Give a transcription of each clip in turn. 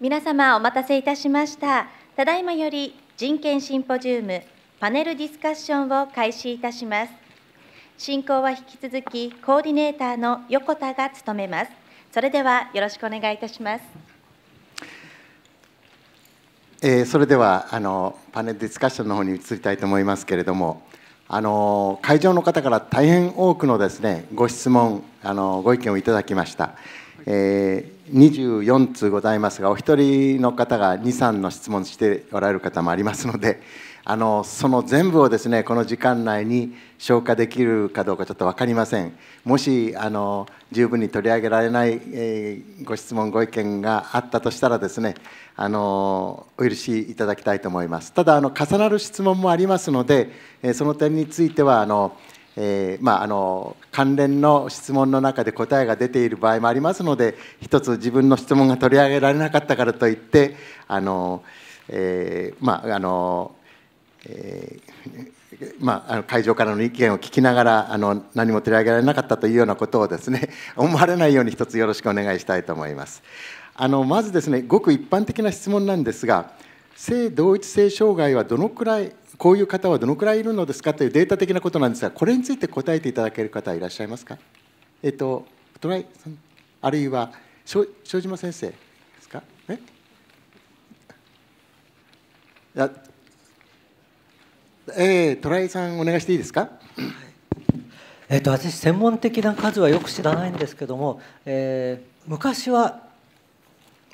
皆様お待たせいたしましたただいまより人権シンポジウムパネルディスカッションを開始いたします進行は引き続きコーディネーターの横田が務めますそれではよろしくお願いいたしますえー、それではあのパネルディスカッションの方に移りたいと思いますけれどもあの会場の方から大変多くのですねご質問あのご意見をいただきました。えー、24通ございますがお一人の方が23の質問しておられる方もありますので あのその全部をですねこの時間内に消化できるかどうかちょっと分かりませんもしあの十分に取り上げられない、えー、ご質問ご意見があったとしたらですねあのお許しいただきたいと思いますただあの重なる質問もありますので、えー、その点についてはあのえーまあ、あの関連の質問の中で答えが出ている場合もありますので一つ自分の質問が取り上げられなかったからといってあの、えー、まああの、えー、まあ、あの会場からの意見を聞きながらあの何も取り上げられなかったというようなことをですね 思われないように一つよろしくお願いしたいと思います。あのまずですねごく一般的な質問なんですが性同一性障害はどのくらいこういう方はどのくらいいるのですかというデータ的なことなんですが、これについて答えていただける方はいらっしゃいますか。えっと、トライさん、あるいは、庄島先生ですか。えやえー、トライさん、お願いしていいですか。えっと、と私専門的な数はよく知らないんですけども、えー、昔は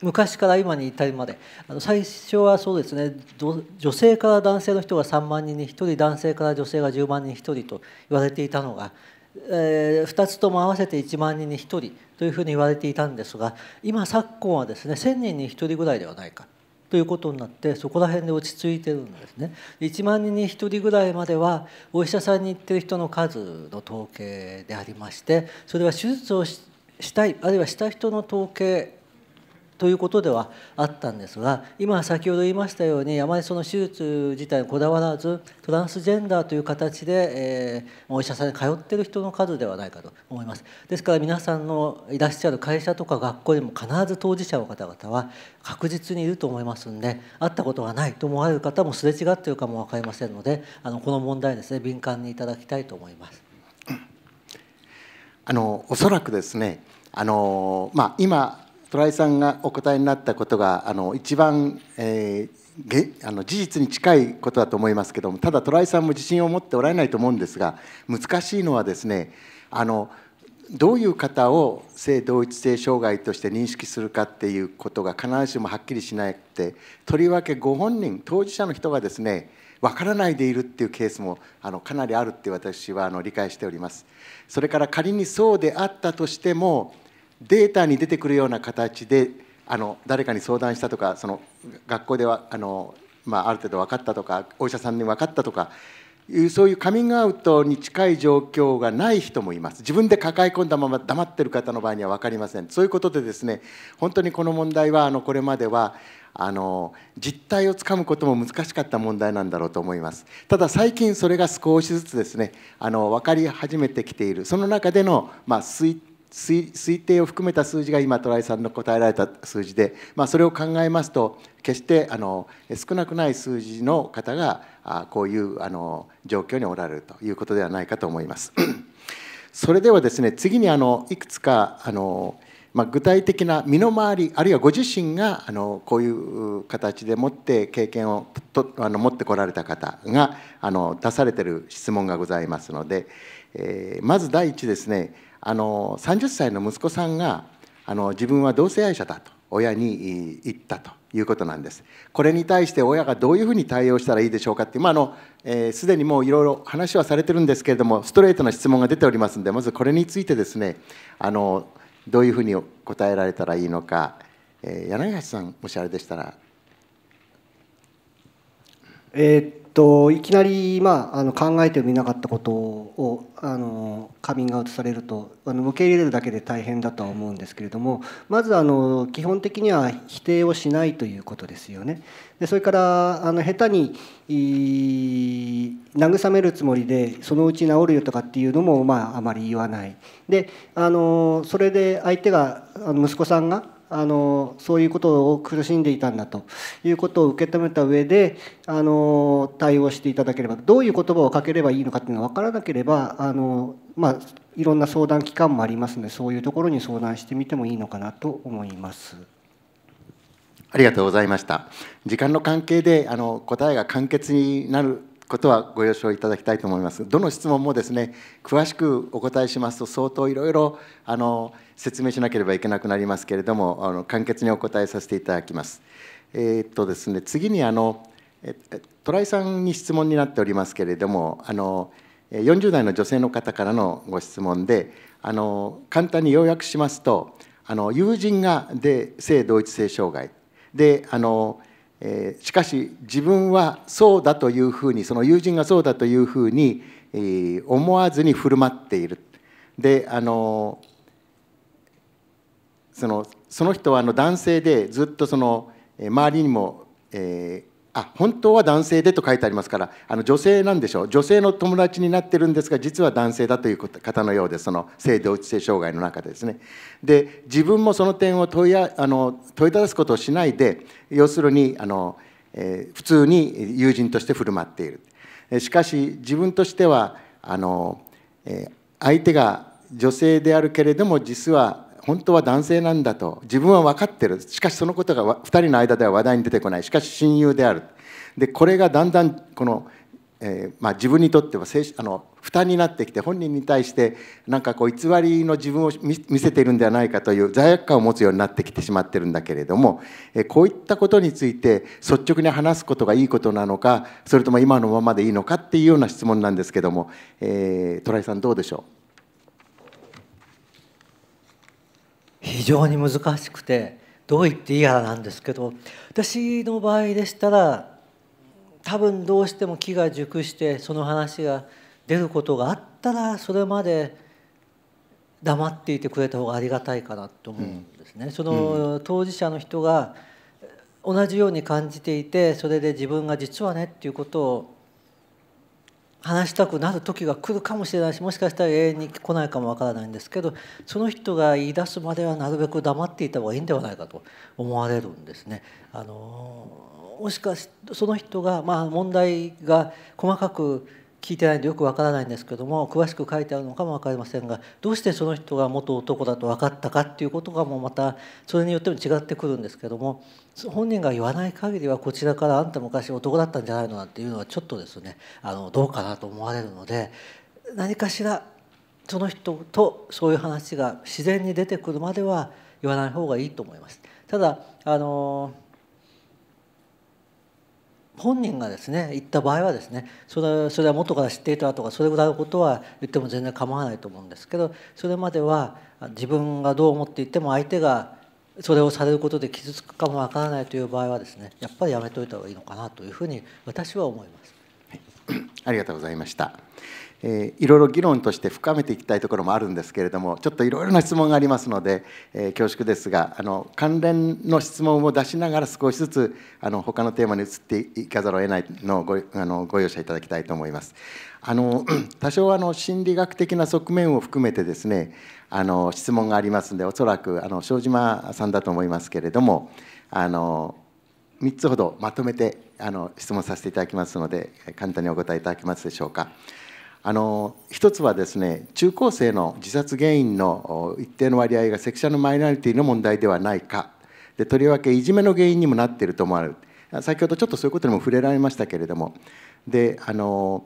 昔から今に至るまであの最初はそうですね女性から男性の人が3万人に1人男性から女性が10万人に1人と言われていたのが、えー、2つとも合わせて1万人に1人というふうに言われていたんですが今昨今はですね1,000人に1人ぐらいではないかということになってそこら辺で落ち着いてるんですね。1万人に1人ぐらいまではお医者さんに行ってる人の数の統計でありましてそれは手術をしたいあるいはした人の統計ということではあったんですが今先ほど言いましたようにあまりその手術自体にこだわらずトランスジェンダーという形で、えー、お医者さんに通っている人の数ではないかと思いますですから皆さんのいらっしゃる会社とか学校にも必ず当事者の方々は確実にいると思いますんで会ったことがないと思われる方もすれ違っているかも分かりませんのであのこの問題ですね敏感にいただきたいと思います。あのおそらくですねあの、まあ、今虎井さんがお答えになったことがあの一番、えー、あの事実に近いことだと思いますけどもただ虎井さんも自信を持っておられないと思うんですが難しいのはですねあのどういう方を性同一性障害として認識するかっていうことが必ずしもはっきりしなくてとりわけご本人当事者の人がですね分からないでいるっていうケースもあのかなりあるって私はあの理解しております。それから仮にそうであったとしてもデータに出てくるような形であの誰かに相談したとかその学校ではあの、まあ、ある程度分かったとかお医者さんに分かったとかいうそういうカミングアウトに近い状況がない人もいます自分で抱え込んだまま黙ってる方の場合には分かりませんそういうことでですね本当にこの問題はあのこれまではあの実態をつかむことも難しかった問題なんだろうと思いますただ最近それが少しずつですねあの分かり始めてきているその中での、まあ、推推定を含めた数字が今トライさんの答えられた数字で、まあ、それを考えますと決してあの少なくない数字の方がこういうあの状況におられるということではないかと思います。それではですね次にあのいくつかあの、まあ、具体的な身の回りあるいはご自身があのこういう形でもって経験をとあの持ってこられた方があの出されてる質問がございますので。えー、まず第一ですねあの30歳の息子さんがあの自分は同性愛者だと親に言ったということなんです。これに対して親がどういうふうに対応したらいいでしょうかってまあのえー、にもういろいろ話はされてるんですけれどもストレートな質問が出ておりますのでまずこれについてですねあのどういうふうに答えられたらいいのか、えー、柳橋さんもしあれでしたら。えーといきなり、まあ、あの考えてもみなかったことをあのカミングアウトされるとあの受け入れるだけで大変だとは思うんですけれどもまずあの基本的には否定をしないということですよね。でそれからあの下手に慰めるつもりでそのうち治るよとかっていうのも、まあ、あまり言わない。であのそれで相手があの息子さんがあのそういうことを苦しんでいたんだということを受け止めた上であの対応していただければどういう言葉をかければいいのかっていうのが分からなければあの、まあ、いろんな相談機関もありますのでそういうところに相談してみてもいいのかなと思います。ありがとうございました。時間の関係であの答えが簡潔になることはご了承いただきたいと思います。どの質問もですね、詳しくお答えしますと相当いろいろあの説明しなければいけなくなりますけれども、あの簡潔にお答えさせていただきます。えー、っとですね、次にあのトライさんに質問になっておりますけれども、あの40代の女性の方からのご質問で、あの簡単に要約しますと、あの友人がで性同一性障害であのえー、しかし自分はそうだというふうにその友人がそうだというふうに、えー、思わずに振る舞っている。であのそのその人はあの男性でずっとその周りにも、えあ本当は男性でと書いてありますからあの女性なんでしょう女性の友達になってるんですが実は男性だという方のようですその性同一性障害の中でですねで自分もその点を問いあの問いただすことをしないで要するにあの、えー、普通に友人として振る舞っているしかし自分としてはあの、えー、相手が女性であるけれども実は本当は男性なんだと自分は分かってるしかしそのことが2人の間では話題に出てこないしかし親友であるでこれがだんだんこの、えー、まあ、自分にとってはあの負担になってきて本人に対してなんかこう偽りの自分を見せているんではないかという罪悪感を持つようになってきてしまってるんだけれどもこういったことについて率直に話すことがいいことなのかそれとも今のままでいいのかっていうような質問なんですけども、えー、トライさんどうでしょう非常に難しくてどう言っていいやらなんですけど私の場合でしたら多分どうしても木が熟してその話が出ることがあったらそれまで黙っていてくれた方がありがたいかなと思うんですね。うん、その当事者の人が同じように感じていてそれで自分が実はねっていうことを話したくなる時が来るかもしれないしもしかしたら永遠に来ないかもわからないんですけどその人が言い出すまではなるべく黙っていた方がいいんではないかと思われるんですね。あのもしかしてその人が、まあ、問題が細かく聞いてないんでよくわからないんですけども詳しく書いてあるのかも分かりませんがどうしてその人が元男だと分かったかっていうことがもうまたそれによっても違ってくるんですけども本人が言わない限りはこちらからあんた昔男だったんじゃないのなんていうのはちょっとですねあのどうかなと思われるので何かしらその人とそういう話が自然に出てくるまでは言わない方がいいと思います。ただあの本人がですね言った場合はですねそれそれは元から知っていたとかそれぐらいのことは言っても全然構わないと思うんですけどそれまでは自分がどう思っていても相手がそれをされることで傷つくかもわからないという場合はですねやっぱりやめといた方がいいのかなというふうに私は思います。はい、ありがとうございました。えー、いろいろ議論として深めていきたいところもあるんですけれどもちょっといろいろな質問がありますので、えー、恐縮ですがあの関連の質問を出しながら少しずつあの他のテーマに移っていかざるを得ないのをごあのご容赦いただきたいと思います。あの 多少あの心理学的な側面を含めてですねあの質問がありますのでおそらくあの庄島さんだと思いますけれどもあの3つほどまとめてあの質問させていただきますので簡単にお答えいただけますでしょうか。あの一つはですね中高生の自殺原因の一定の割合がセクシャルマイノリティの問題ではないかでとりわけいじめの原因にもなっていると思われる先ほどちょっとそういうことにも触れられましたけれどもであの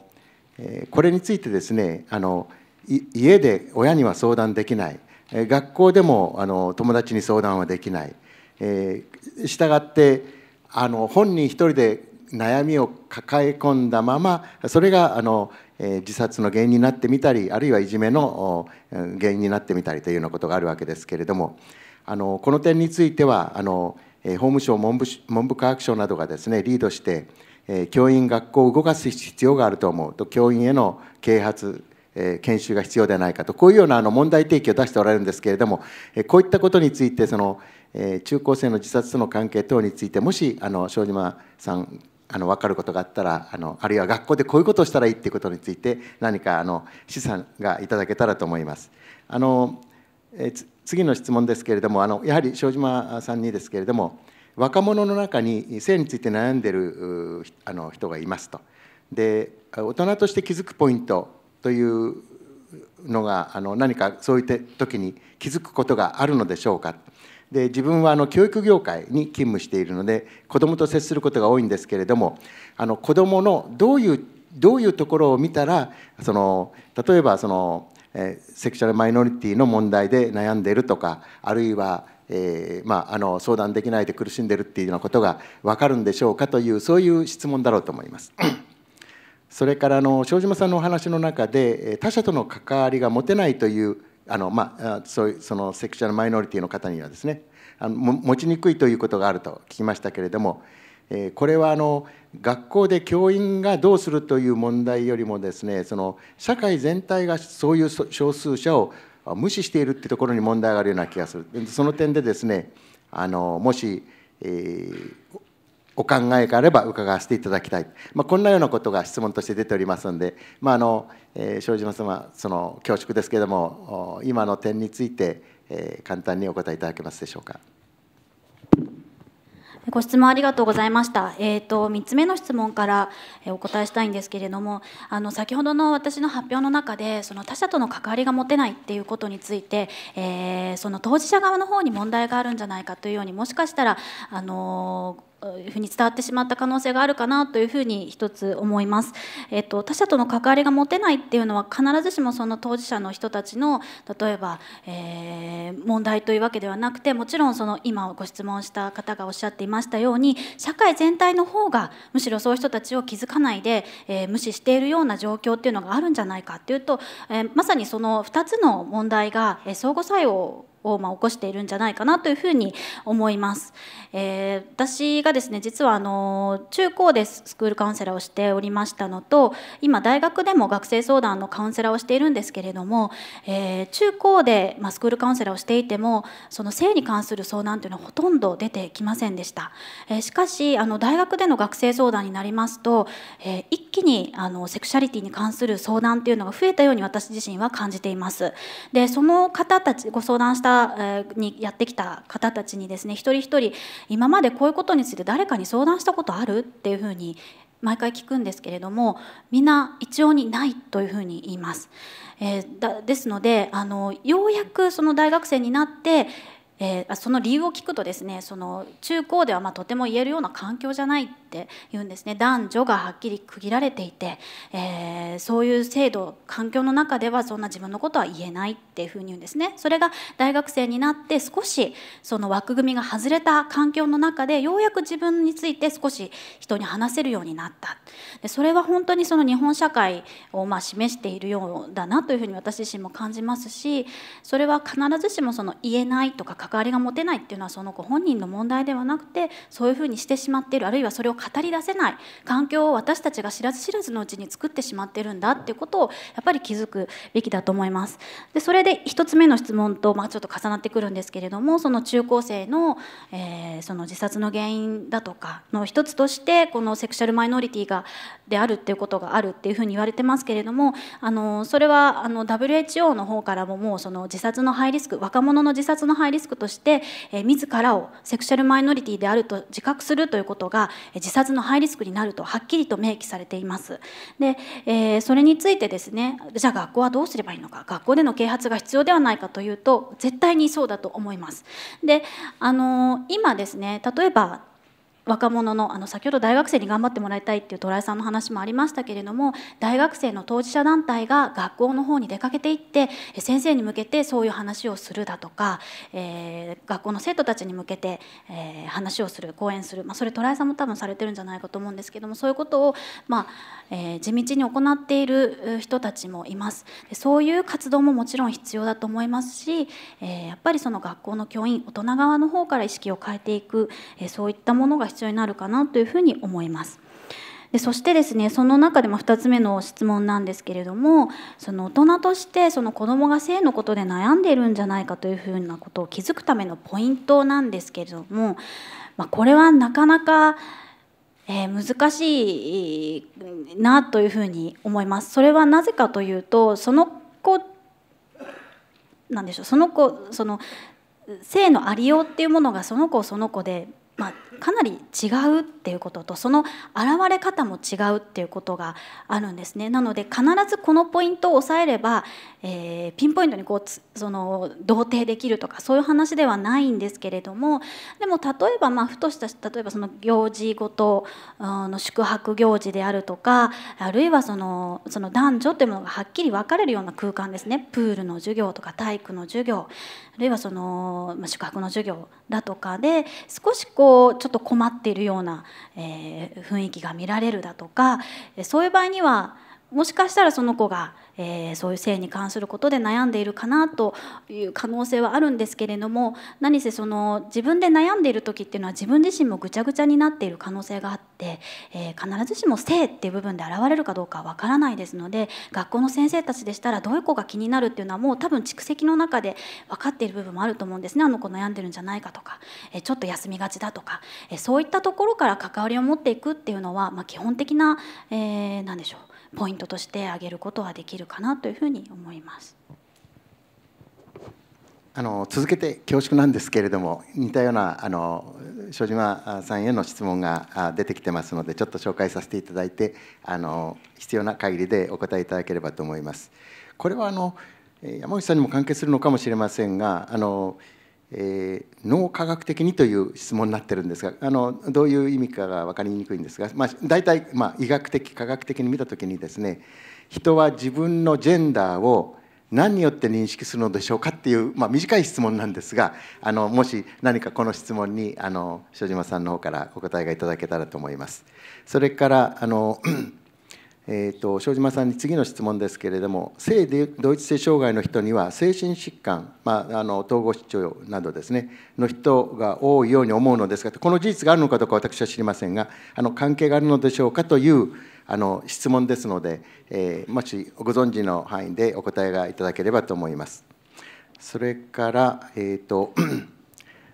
これについてですねあの家で親には相談できない学校でもあの友達に相談はできない、えー、従ってあの本人一人で悩みを抱え込んだままそれがあの、えー、自殺の原因になってみたりあるいはいじめの原因になってみたりというようなことがあるわけですけれどもあのこの点についてはあの法務省文部文部科学省などがですねリードして教員学校を動かす必要があると思うと教員への啓発研修が必要ではないかとこういうようなあの問題提起を出しておられるんですけれどもこういったことについてその中高生の自殺との関係等についてもしあの庄島さんあの分かることがあったらあのあるいは学校でこういうことをしたらいいっていうことについて何かあの資産がいただけたらと思います。あのえ次の質問ですけれどもあのやはり庄島さんにですけれども若者の中に性について悩んでるあの人がいますと。で大人として気づくポイントというのがあの何かそういった時に気づくことがあるのでしょうか。で自分はあの教育業界に勤務しているので子どもと接することが多いんですけれどもあの子どものどういうどういうところを見たらその例えばその、えー、セクシャルマイノリティの問題で悩んでいるとかあるいは、えー、まあ、あの相談できないで苦しんでるっていうようなことが分かるんでしょうかというそういう質問だろうと思います。それからの庄島さんのお話の中で他者との関わりが持てないというあの、まあ、そういうそのセクシュアルマイノリティの方にはですねあの持ちにくいということがあると聞きましたけれども、えこれはあの学校で教員がどうするという問題よりもですねその社会全体がそういう少数者を無視しているというところに問題があるような気がするその点でですねあのもし、えーお考えがあれば伺わせていただきたい、まあ、こんなようなことが質問として出ておりますので、まああのえー、庄島様その恐縮ですけれども今の点について、えー、簡単にお答えいただけますでしょうか。ご質問ありがとうございました。えっ、ー、と3つ目の質問からお答えしたいんですけれども、あの先ほどの私の発表の中でその他者との関わりが持てないっていうことについて、えー、その当事者側の方に問題があるんじゃないかというようにもしかしたらあのーいうふうに伝わってしまった可能性があるかなというふうに一つ思います。えっと、他者との関わりが持てないっていうのは必ずしもその当事者の人たちの例えば、えー、問題というわけではなくてもちろんその今ご質問した方がおっしゃっていましたように社会全体の方がむしろそういう人たちを気づかないで、えー、無視しているような状況っていうのがあるんじゃないかっていうと、えー、まさにその2つの問題が相互作用をま起こしているんじゃないかなというふうに思います。えー、私がですね実はあの中高でスクールカウンセラーをしておりましたのと今大学でも学生相談のカウンセラーをしているんですけれども、えー、中高でまスクールカウンセラーをしていてもその性に関する相談というのはほとんど出てきませんでした。えー、しかしあの大学での学生相談になりますと、え一気にあのセクシャリティに関する相談というのが増えたように私自身は感じています。でその方たちご相談したたにやってきた方たちにですね一人一人今までこういうことについて誰かに相談したことあるっていうふうに毎回聞くんですけれどもみんな一様にないというふうに言います。えー、だですのであのようやくその大学生になってえー、その理由を聞くとですねその中高ではまとても言えるような環境じゃないって言うんですね男女がはっきり区切られていて、えー、そういう制度環境の中ではそんな自分のことは言えないっていうふうに言うんですねそれが大学生になって少しその枠組みが外れた環境の中でようやく自分について少し人に話せるようになったでそれは本当にその日本社会をま示しているようだなというふうに私自身も感じますしそれは必ずしもその言えないとか関わりが持てないっていうのはその子本人の問題ではなくてそういうふうにしてしまっているあるいはそれを語り出せない環境を私たちが知らず知らずのうちに作ってしまってるんだっていうことをやっぱり気づくべきだと思います。でそれで1つ目の質問と、まあ、ちょっと重なってくるんですけれどもその中高生の,、えー、その自殺の原因だとかの一つとしてこのセクシャルマイノリティがであるっていうことがあるっていうふうに言われてますけれどもあのそれはあの WHO の方からももうその自殺のハイリスク若者の自殺のハイリスククとして、えー、自らをセクシャルマイノリティであると自覚するということが自殺のハイリスクになるとはっきりと明記されています。で、えー、それについてですねじゃあ学校はどうすればいいのか学校での啓発が必要ではないかというと絶対にそうだと思います。であのー、今ですね例えば若者のあの先ほど大学生に頑張ってもらいたいっていうトライさんの話もありましたけれども大学生の当事者団体が学校の方に出かけていって先生に向けてそういう話をするだとか、えー、学校の生徒たちに向けて、えー、話をする講演する、まあ、それトライさんも多分されてるんじゃないかと思うんですけどもそういうことを、まあえー、地道に行っている人たちもいますでそういう活動ももちろん必要だと思いますし、えー、やっぱりその学校の教員大人側の方から意識を変えていく、えー、そういったものが必要必要になるかなというふうに思います。でそしてですねその中でも2つ目の質問なんですけれどもその大人としてその子どもが性のことで悩んでいるんじゃないかというふうなことを気づくためのポイントなんですけれども、まあ、これはなかなか、えー、難しいなというふうに思います。それはなぜかというとその子なんでしょうその子その性のありようっていうものがその子その子でまあ、かなり違うっていうこととその現れ方も違うっていうことがあるんですねなので必ずこのポイントを押さえれば、えー、ピンポイントにこうその同定できるとかそういう話ではないんですけれどもでも例えばまあふとした例えばその行事ごとの宿泊行事であるとかあるいはそのその男女というものがはっきり分かれるような空間ですねプールの授業とか体育の授業あるいはその、まあ、宿泊の授業だとかで少しこうちょっと困っているような、えー、雰囲気が見られるだとかそういう場合にはもしかしたらその子が、えー、そういう性に関することで悩んでいるかなという可能性はあるんですけれども何せその自分で悩んでいる時っていうのは自分自身もぐちゃぐちゃになっている可能性があって、えー、必ずしも性っていう部分で現れるかどうかわからないですので学校の先生たちでしたらどういう子が気になるっていうのはもう多分蓄積の中で分かっている部分もあると思うんですねあの子悩んでるんじゃないかとか、えー、ちょっと休みがちだとか、えそういったところから関わりを持っていくっていうのは、まあ、基本的な、えー、何でしょうポイントとして挙げることはできるかなというふうに思います。あの続けて恐縮なんですけれども似たようなあの庄島さんへの質問が出てきてますのでちょっと紹介させていただいてあの必要な限りでお答えいただければと思います。これはあの山口さんにも関係するのかもしれませんがあのえー、脳科学的にという質問になってるんですがあのどういう意味かが分かりにくいんですが、まあ、大体、まあ、医学的科学的に見た時にですね人は自分のジェンダーを何によって認識するのでしょうかっていう、まあ、短い質問なんですがあのもし何かこの質問にあの塩島さんの方からお答えがいただけたらと思います。それからあのえーと、庄島さんに次の質問ですけれども性同一性障害の人には精神疾患、まあ、あの統合失調などですねの人が多いように思うのですがこの事実があるのかどうか私は知りませんがあの関係があるのでしょうかというあの質問ですので、えー、もしご存知の範囲でお答えがいただければと思います。それから、えーと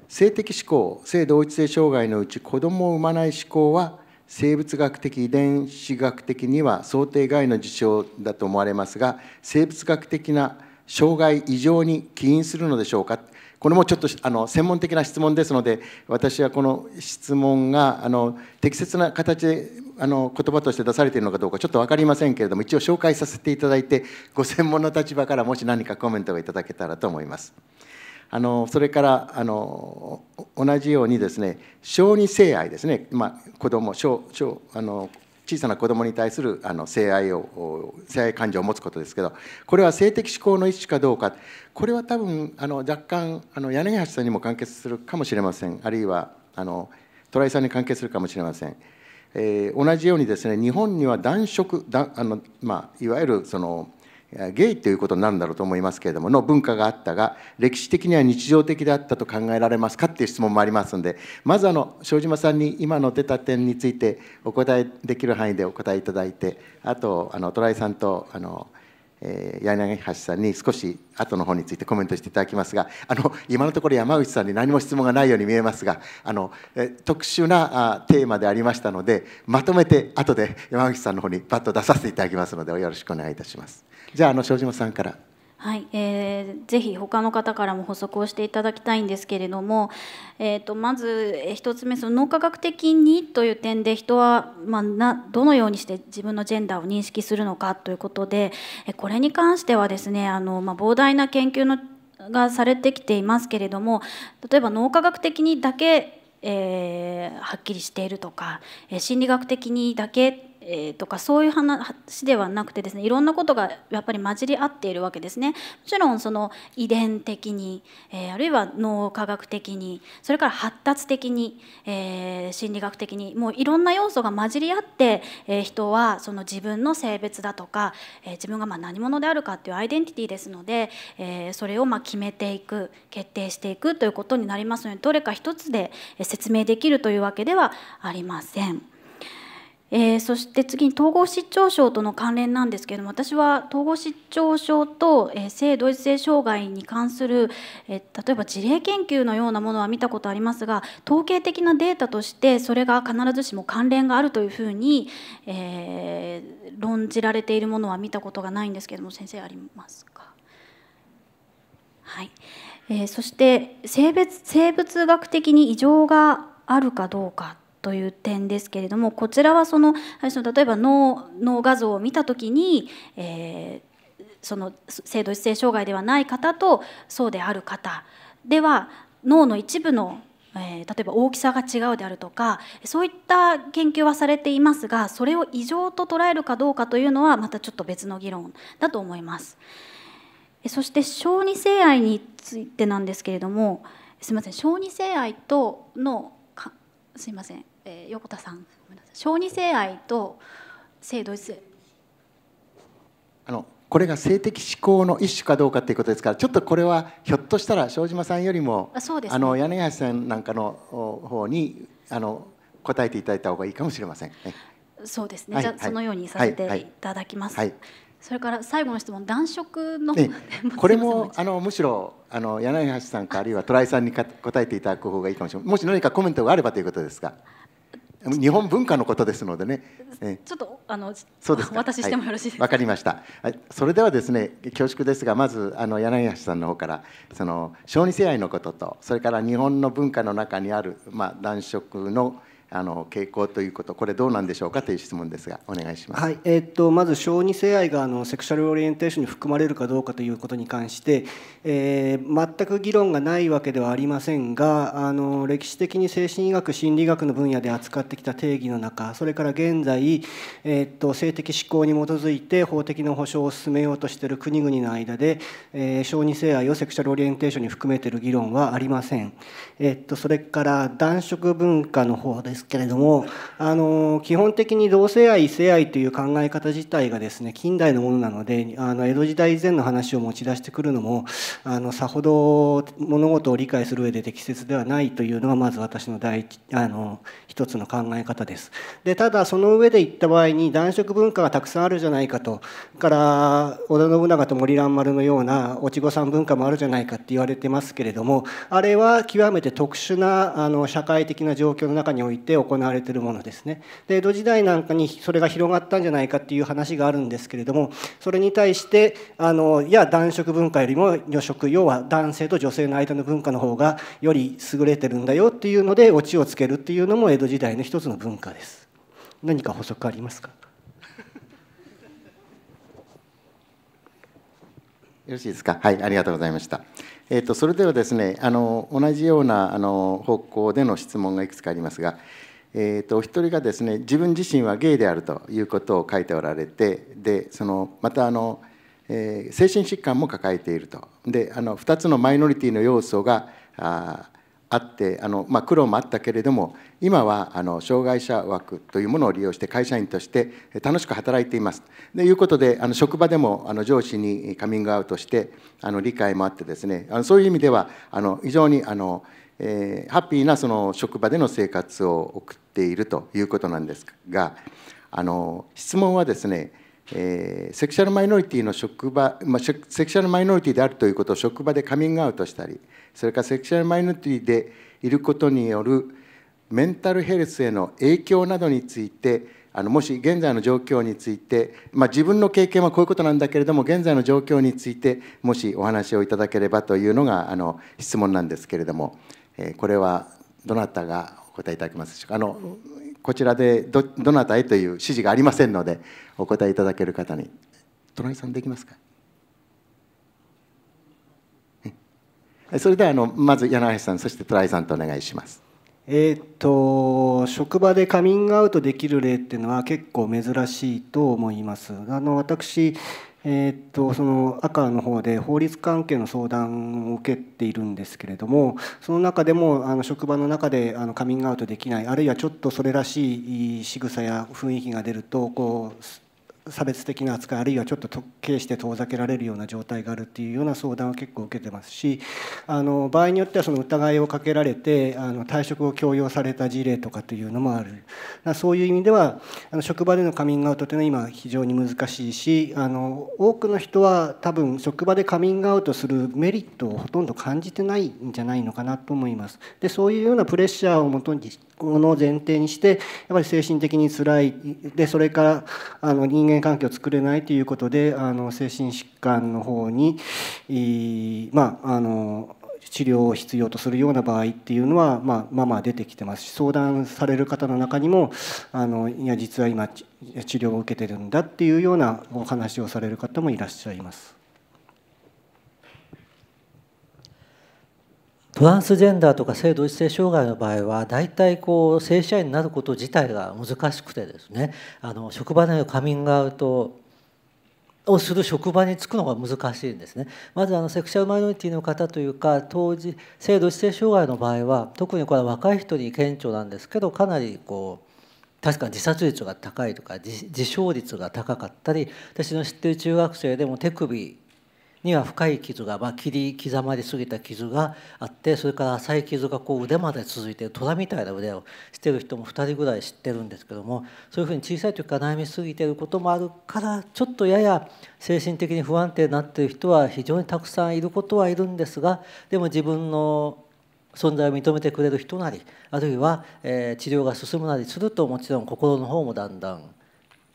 性的思考性同一性障害のうち子どもを産まない思考は生物学的遺伝子学的には想定外の事象だと思われますが生物学的な障害異常に起因するのでしょうかこれもちょっとあの専門的な質問ですので私はこの質問があの適切な形であの言葉として出されているのかどうかちょっと分かりませんけれども一応紹介させていただいてご専門の立場からもし何かコメントがいただけたらと思います。あのそれからあの同じようにですね小児性愛ですね、まあ、子供小小あの小さな子供に対するあの性愛を性愛感情を持つことですけどこれは性的指向の一種かどうかこれは多分あの若干あの柳橋さんにも完結するかもしれませんあるいはあのトライさんに関係するかもしれません。えー、同じようにですね日本には男色だあの、まあ、いわゆるそのゲイということになるんだろうと思いますけれどもの文化があったが歴史的には日常的であったと考えられますかっていう質問もありますのでまずあの庄島さんに今の出た点についてお答えできる範囲でお答えいただいてあとあのトライさんとあの、え柳橋さんに少し後の方についてコメントしていただきますがあの今のところ山口さんに何も質問がないように見えますがあの特殊なテーマでありましたのでまとめて後で山口さんの方にバッと出させていただきますのでよろしくお願いいたします。じゃああの庄島さんから。はい、えー、ぜひ他の方からも補足をしていただきたいんですけれども、えーと、まず1つ目その脳科学的にという点で人は、まあ、などのようにして自分のジェンダーを認識するのかということでこれに関してはですねあの、まあ、膨大な研究のがされてきていますけれども例えば脳科学的にだけ、えー、はっきりしているとか心理学的にだけえー、とかそういう話ではなくてですねいろんなことがやっぱり混じり合っているわけですね。もちろんその遺伝的に、えー、あるいは脳科学的にそれから発達的に、えー、心理学的にもういろんな要素が混じり合って、えー、人はその自分の性別だとか、えー、自分がまあ何者であるかっていうアイデンティティですので、えー、それをまあ決めていく決定していくということになりますのでどれか一つで説明できるというわけではありません。えー、そして次に統合失調症との関連なんですけれども私は統合失調症と、えー、性同一性障害に関する、えー、例えば事例研究のようなものは見たことありますが統計的なデータとしてそれが必ずしも関連があるというふうに、えー、論じられているものは見たことがないんですけれども先生ありますかはいえー、そして性別生物学的に異常があるかどうかという点ですけれどもこちらはその例えば脳脳画像を見た時に、えー、その性同一性障害ではない方とそうである方では脳の一部のえー、例えば大きさが違うであるとかそういった研究はされていますがそれを異常と捉えるかどうかというのはまたちょっと別の議論だと思います。そして小児性愛についてなんですけれどもすみません小児性愛とのすみませんえー、横田さん小児性愛と性同一性あのこれが性的指向の一種かどうかということですからちょっとこれはひょっとしたら庄島さんよりもあ、ね、あの柳橋さんなんかの方にあの答えていただいた方がいいかもしれません。そうですね、はい、じゃあ、はい、そのようにさせていただきます。はい、それから最後の質問、男色の、ね、これもあのむしろあの柳橋さんかあるいはトライさんにか答えていただく方がいいかもしれません。もし何かコメントがあればということですが。日本文化のことですのでね。えちょっとあのそうです私してもよろしいですか。わ、はい、かりました。はい、それではですね恐縮ですがまずあの柳橋さんの方からその小児性愛のこととそれから日本の文化の中にあるまあ男色のあの傾向ということ、これどうなんでしょうかという質問ですが、お願いします、はいえー、っとまず小児性愛があのセクシャルオリエンテーションに含まれるかどうかということに関して、えー、全く議論がないわけではありませんがあの、歴史的に精神医学、心理学の分野で扱ってきた定義の中、それから現在、えー、っと性的指向に基づいて法的な保障を進めようとしている国々の間で、えー、小児性愛をセクシャルオリエンテーションに含めている議論はありません。えー、っとそれから男色文化の方ですですけれどもあの基本的に同性愛異性愛という考え方自体がですね近代のものなのであの江戸時代以前の話を持ち出してくるのもあのさほど物事を理解する上で適切ではないというのがまず私の第一あの一つの考え方です。でただその上で言った場合に男色文化がたくさんあるじゃないかとから織田信長と森蘭丸のような落ち子さん文化もあるじゃないかって言われてますけれどもあれは極めて特殊なあの社会的な状況の中においてて行われているものですね。で江戸時代なんかにそれが広がったんじゃないかっていう話があるんですけれどもそれに対してあのいや男色文化よりも女色要は男性と女性の間の文化の方がより優れてるんだよっていうのでオチをつけるっていうのも江戸時代の一つの文化です。何か補足ありますかよろしいですか。はい、ありがとうございました。えーと、それではですねあの同じようなあの方向での質問がいくつかありますが、えーと、とお一人がですね自分自身はゲイであるということを書いておられてでそのまたあの、えー、精神疾患も抱えているとであの2つのマイノリティの要素がああってあの、まあ、苦労もあったけれども今はあの障害者枠というものを利用して会社員として楽しく働いています。ということであの職場でもあの上司にカミングアウトしてあの理解もあってですねあのそういう意味ではあの非常にあの、えー、ハッピーなその職場での生活を送っているということなんですがあの質問はですねえー、セクシャルマイノリティの職場、まあ、セクシャルマイノリティであるということを職場でカミングアウトしたりそれからセクシャルマイノリティでいることによるメンタルヘルスへの影響などについてあのもし現在の状況について、まあ、自分の経験はこういうことなんだけれども現在の状況についてもしお話をいただければというのがあの質問なんですけれども、えー、これはどなたがお答えいただけますでしょうかあのこちらでどどなたへという指示がありませんのでお答えいただける方に隣さんできますかそれではあのまず柳橋さんそしてト井さんとお願いします。えー、っと職場でカミングアウトできる例っていうのは結構珍しいと思います。あの私えー、っとその赤の方で法律関係の相談を受けているんですけれどもその中でもあの職場の中であのカミングアウトできないあるいはちょっとそれらしい仕草や雰囲気が出るとこう差別的な扱いあるいはちょっと特刑して遠ざけられるような状態があるっていうような相談を結構受けてますしあの場合によってはその疑いをかけられてあの退職を強要された事例とかというのもあるそういう意味ではあの職場でのカミングアウトというのは今非常に難しいしあの多くの人は多分職場でカミングアウトするメリットをほとんど感じてないんじゃないのかなと思います。でそういうようなプレッシャーをもとにのを前提にしてやっぱり精神的に辛いでそれからあの人間関係を作れないということであの精神疾患の方にまああの治療を必要とするような場合っていうのは、まあ、まあまあ出てきてますし相談される方の中にもあのいや実は今治療を受けてるんだっていうようなお話をされる方もいらっしゃいます。トランスジェンダーとか性同一性障害の場合は大体こう正社員になること自体が難しくてですねあの職場でのカミングアウトをする職場に就くのが難しいんですね。まずあのセクシャルマイノリティの方というか当時性同一性障害の場合は特にこれは若い人に顕著なんですけどかなりこう確かに自殺率が高いとか自傷率が高かったり私の知ってる中学生でも手首には深い傷が、まあ、切り刻まれすぎた傷があってそれから浅い傷がこう腕まで続いてる虎みたいな腕をしてる人も2人ぐらい知ってるんですけどもそういうふうに小さい時から悩みすぎてることもあるからちょっとやや精神的に不安定になってる人は非常にたくさんいることはいるんですがでも自分の存在を認めてくれる人なりあるいは、え治療が進むなりするともちろん心の方もだんだん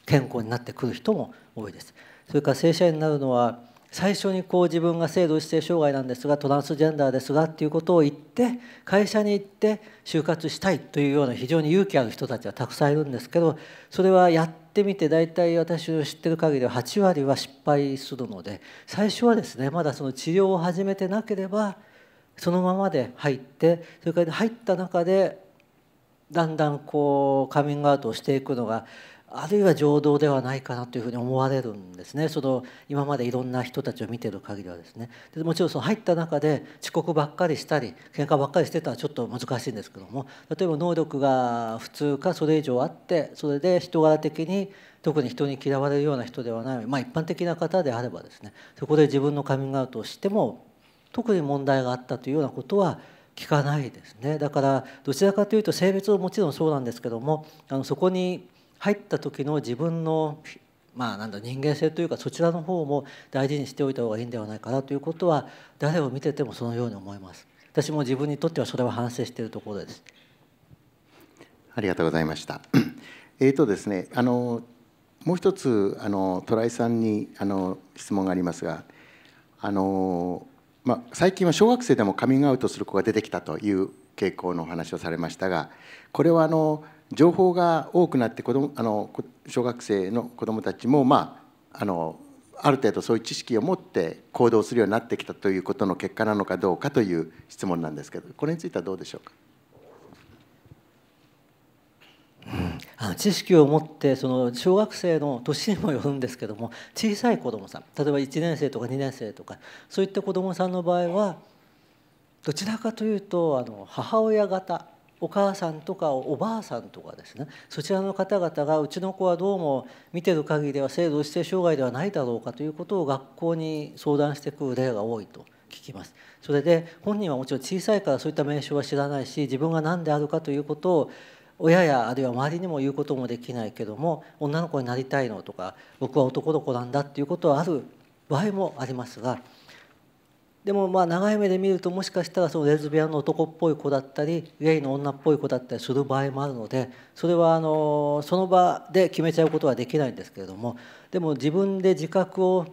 健康になってくる人も多いです。それから正社員になるのは最初にこう自分が性同一性障害なんですがトランスジェンダーですがっていうことを言って会社に行って就活したいというような非常に勇気ある人たちはたくさんいるんですけどそれはやってみて大体私の知ってる限りは8割は失敗するので最初はですねまだその治療を始めてなければそのままで入ってそれから入った中でだんだんこうカミングアウトをしていくのがあるいは情動ではないかなというふうに思われるんですねその今までいろんな人たちを見てる限りはですねでもちろんその入った中で遅刻ばっかりしたり喧嘩ばっかりしてたらちょっと難しいんですけども例えば能力が普通かそれ以上あってそれで人柄的に特に人に嫌われるような人ではない、まあ、一般的な方であればですねそこで自分のカミングアウトをしても特に問題があったというようなことは聞かないですねだからどちらかというと性別ももちろんそうなんですけどもあのそこに入った時の自分のまあ、なんだ人間性というかそちらの方も大事にしておいた方がいいんではないかなということは誰を見ててもそのように思います私も自分にとってはそれは反省しているところですありがとうございました えーとですねあのもう一つあのトライさんにあの質問がありますがあの、まあ、最近は小学生でもカミングアウトする子が出てきたという傾向の話をされましたがこれはあの情報が多くなって子どあの小学生の子どもたちも、まあ、あのある程度そういう知識を持って行動するようになってきたということの結果なのかどうかという質問なんですけどこれについてはどうでしょうか。あの知識を持ってその小学生の年にもよるんですけども小さい子どもさん例えば1年生とか2年生とかそういった子どもさんの場合はどちらかというとあの母親方お母さんとかおばあさんとかですねそちらの方々がうちの子はどうも見てる限りでは性同一性障害ではないだろうかということを学校に相談してくる例が多いと聞きますそれで本人はもちろん小さいからそういった名称は知らないし自分が何であるかということを親やあるいは周りにも言うこともできないけども女の子になりたいのとか僕は男の子なんだっていうことはある場合もありますがでもまあ長い目で見るともしかしたらそのレズビアンの男っぽい子だったりゲイの女っぽい子だったりする場合もあるのでそれはあのその場で決めちゃうことはできないんですけれどもでも自分で自覚を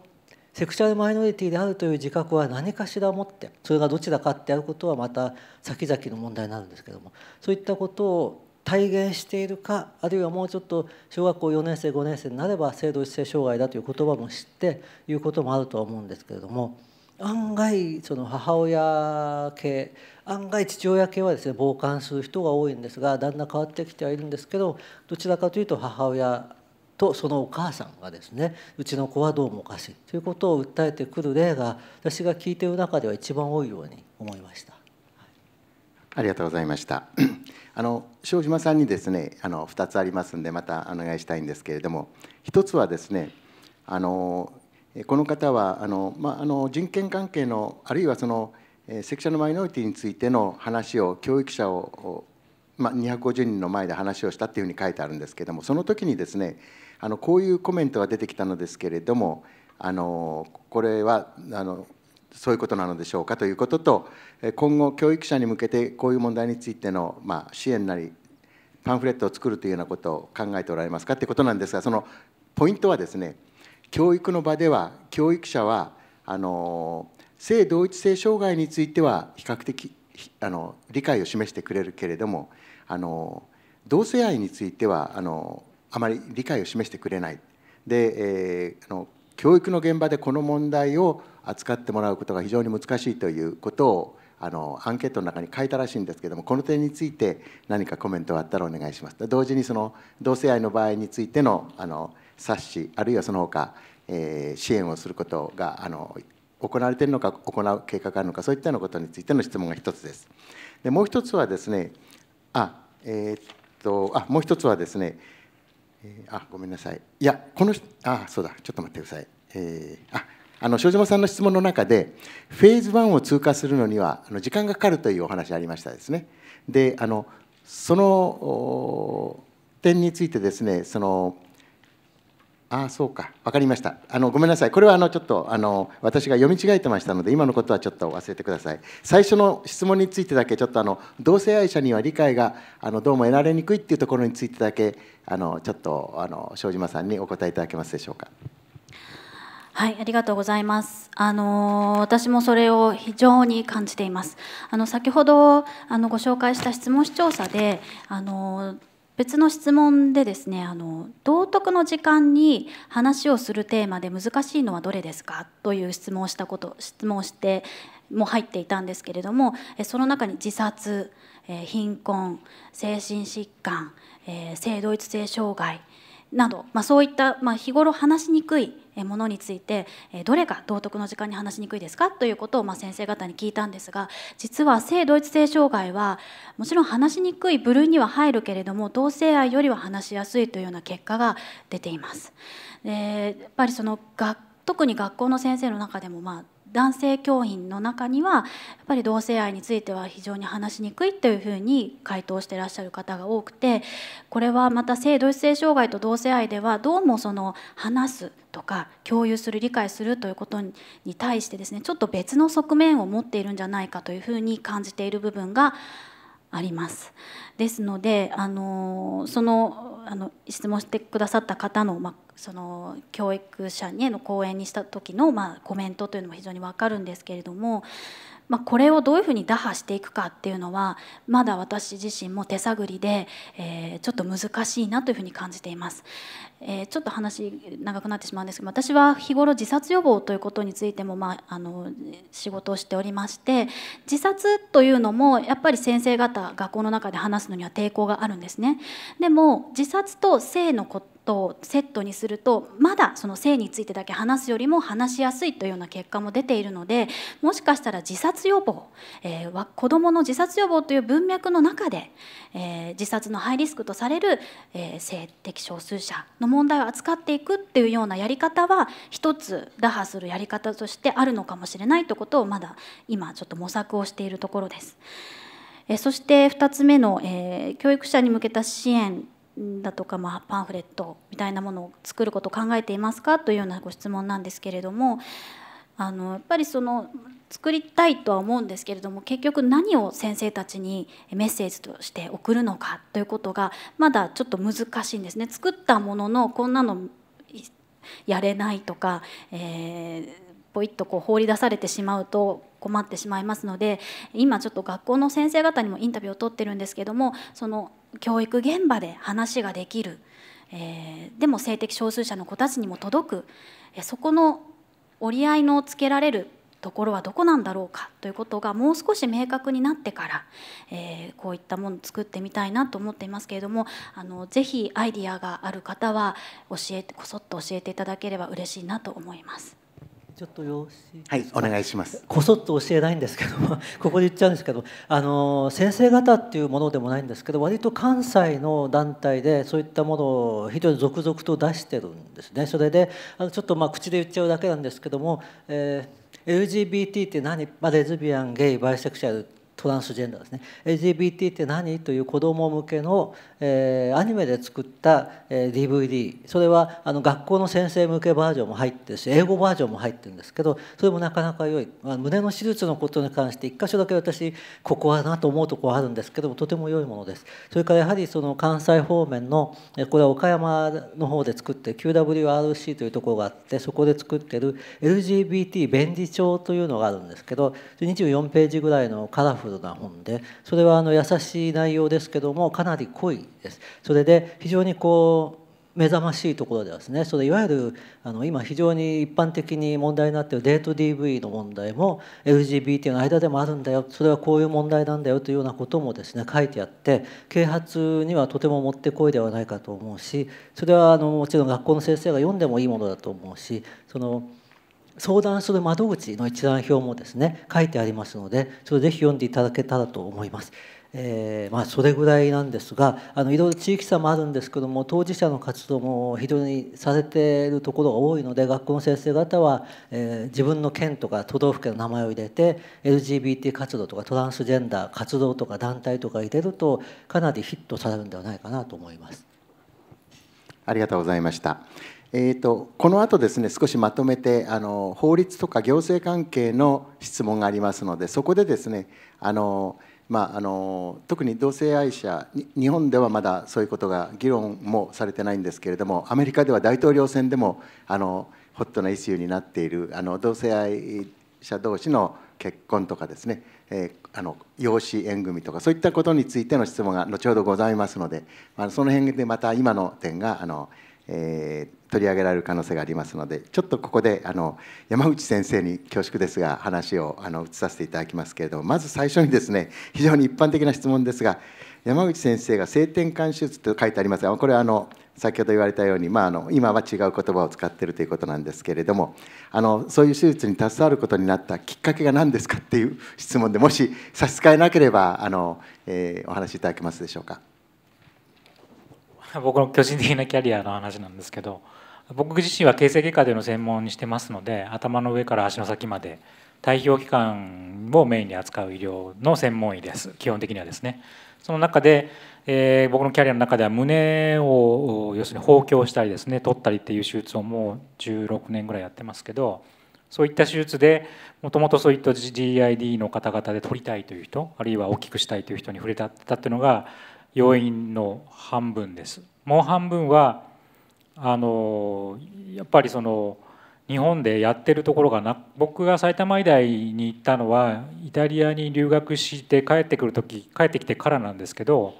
セクシャルマイノリティであるという自覚は何かしら持ってそれがどちらかってあることはまた先々の問題になるんですけどもそういったことを体現しているかあるいはもうちょっと小学校4年生5年生になれば性同一性障害だという言葉も知っていうこともあるとは思うんですけれども。案外その母親系案外父親系はですね傍観する人が多いんですがだんだん変わってきてはいるんですけどどちらかというと母親とそのお母さんがですねうちの子はどうもおかしいということを訴えてくる例が私が聞いている中では一番多いように思いました。ありがとうございました。あの庄島さんにですね、あの2つありますんでまたお願いしたいんですけれども、1つはですね、あのこの方はあの、まあ、あの人権関係のあるいはそのセクシャルマイノリティについての話を教育者を、まあ、250人の前で話をしたっていうふうに書いてあるんですけどもその時にですねあのこういうコメントが出てきたのですけれどもあのこれはあのそういうことなのでしょうかということと今後教育者に向けてこういう問題についての、まあ、支援なりパンフレットを作るというようなことを考えておられますかということなんですがそのポイントはですね教育の場では教育者はあの性同一性障害については比較的あの理解を示してくれるけれどもあの同性愛についてはあのあまり理解を示してくれないで、えー、あの教育の現場でこの問題を扱ってもらうことが非常に難しいということをあのアンケートの中に書いたらしいんですけどもこの点について何かコメントがあったらお願いします同時にその同性愛の場合についてのあの冊子あるいはその他、えー、支援をすることがあの行われているのか行う計画があるのかそういったようなことについての質問が一つです。でもう一つはですねあ、えー、っとあもう一つはですねえあごめんなさいいやこのあそうだちょっと待ってください。えー、ああの庄島さんの質問の中でフェーズ1を通過するのにはあの時間がかかるというお話ありましたですね。であのその点についてですねそのああそうか分かりましたあのごめんなさいこれはあのちょっとあの私が読み違えてましたので今のことはちょっと忘れてください最初の質問についてだけちょっとあの同性愛者には理解があのどうも得られにくいっていうところについてだけあのちょっとあの庄島さんにお答えいただけますでしょうかはい、ありがとうございます。あの私もそれを非常に感じています。あの先ほどあのご紹介した質問視聴者で、あの別の質問でですねあの道徳の時間に話をするテーマで難しいのはどれですかという質問をしたこと質問しても入っていたんですけれどもその中に自殺貧困精神疾患性同一性障害など、まあ、そういった、まあ、日頃話しにくいものについてどれが道徳の時間に話しにくいですかということをま先生方に聞いたんですが実は性同一性障害はもちろん話しにくい部類には入るけれども同性愛よりは話しやすいというような結果が出ています。やっぱりその特に学校の先生の中でもまあ男性教員の中にはやっぱり同性愛については非常に話しにくいというふうに回答してらっしゃる方が多くてこれはまた性同一性障害と同性愛ではどうもその話すとか共有する理解するということに対してですねちょっと別の側面を持っているんじゃないかというふうに感じている部分があります。ですのであのそのあの質問してくださった方の,、まあ、その教育者への講演にした時の、まあ、コメントというのも非常に分かるんですけれどもまあ、これをどういうふうに打破していくかっていうのはまだ私自身も手探りで、えー、ちょっと難しいなというふうに感じています、えー、ちょっと話長くなってしまうんですけど私は日頃自殺予防ということについても、まあ、あの仕事をしておりまして自殺というのもやっぱり先生方学校の中で話すのには抵抗があるんですねでも自殺と性のこととセットにするとまだその性についてだけ話すよりも話しやすいというような結果も出ているのでもしかしたら自殺予防、えー、子どもの自殺予防という文脈の中で、えー、自殺のハイリスクとされる、えー、性的少数者の問題を扱っていくっていうようなやり方は一つ打破するやり方としてあるのかもしれないということをまだ今ちょっと模索をしているところです。えー、そして2つ目の、えー、教育者に向けた支援だとか、まあ、パンフレットみたいなものを作ることを考えていますかというようなご質問なんですけれどもあのやっぱりその作りたいとは思うんですけれども結局何を先生たちにメッセージとして送るのかということがまだちょっと難しいんですね。作ったもののこんなのやれないとか、えー、ポイッとこう放り出されてしまうと困ってしまいますので今ちょっと学校の先生方にもインタビューを取ってるんですけどもその教育現場で話ができる、えー、でも性的少数者の子たちにも届くそこの折り合いのつけられるところはどこなんだろうかということがもう少し明確になってから、えー、こういったものを作ってみたいなと思っていますけれどもあのぜひアイディアがある方は教えてこそっと教えていただければ嬉しいなと思います。ちょっとよろしいはいお願いしますこそっと教えないんですけど ここで言っちゃうんですけどあの先生方っていうものでもないんですけど割と関西の団体でそういったものを非常に続々と出してるんですねそれであのちょっとまあ口で言っちゃうだけなんですけども、えー、LGBT って何、まあ、レズビアンゲイバイセクシャルトランスジェンダーですね LGBT って何という子ども向けの、えー、アニメで作った、えー、DVD それはあの学校の先生向けバージョンも入ってるし英語バージョンも入ってるんですけどそれもなかなか良い、まあ、胸の手術のことに関して一箇所だけ私ここはなと思うとこはあるんですけどもとても良いものですそれからやはりその関西方面のこれは岡山の方で作って QWRC というところがあってそこで作ってる LGBT 便利帳というのがあるんですけど24ページぐらいのカラフルドな本でそれはあの優しい内容ですけどもかなり濃いです。それで非常にこう目覚ましいところではですねそれいわゆるあの今非常に一般的に問題になっているデート DV の問題も LGBT の間でもあるんだよそれはこういう問題なんだよというようなこともですね書いてあって啓発にはとてももってこいではないかと思うしそれはあのもちろん学校の先生が読んでもいいものだと思うしその相談する窓口の一覧表もですね書いてありますのでそれぜひ読んでいただけたらと思います。えーまあ、それぐらいなんですがあのいろいろ地域差もあるんですけども当事者の活動も非常にされているところが多いので学校の先生方は、えー、自分の県とか都道府県の名前を入れて LGBT 活動とかトランスジェンダー活動とか団体とか入れるとかなりヒットされるんではないかなと思います。ありがとうございました。えーと、この後ですね少しまとめてあの法律とか行政関係の質問がありますのでそこでですねあの、まあ、あの特に同性愛者日本ではまだそういうことが議論もされてないんですけれどもアメリカでは大統領選でもあのホットなイシューになっているあの同性愛者同士の結婚とかですね、えー、あの養子縁組とかそういったことについての質問が後ほどございますので、まあ、その辺でまた今の点があの、えー取り上げられる可能性がありますのでちょっとここであの山口先生に恐縮ですが話をあの移させていただきますけれどもまず最初にですね非常に一般的な質問ですが山口先生が性転換手術と書いてありますがこれはあの先ほど言われたように、まあ、あの今は違う言葉を使っているということなんですけれどもあのそういう手術に携わることになったきっかけが何ですかっていう質問でもし差し支えなければあの、えー、お話しいただけますでしょうか。僕の巨人的なキャリアの話なんですけど僕自身は形成外科での専門にしてますので頭の上から足の先まで代表機関をメインに扱う医療の専門医です基本的にはですねその中で、えー、僕のキャリアの中では胸を要するに包胸したりですね取ったりっていう手術をもう16年ぐらいやってますけどそういった手術でもともとそういった GID の方々で取りたいという人あるいは大きくしたいという人に触れたっていうのが要因の半分です。もう半分はあのやっぱりその日本でやってるところがな僕が埼玉医大に行ったのはイタリアに留学して帰ってくる時帰ってきてからなんですけど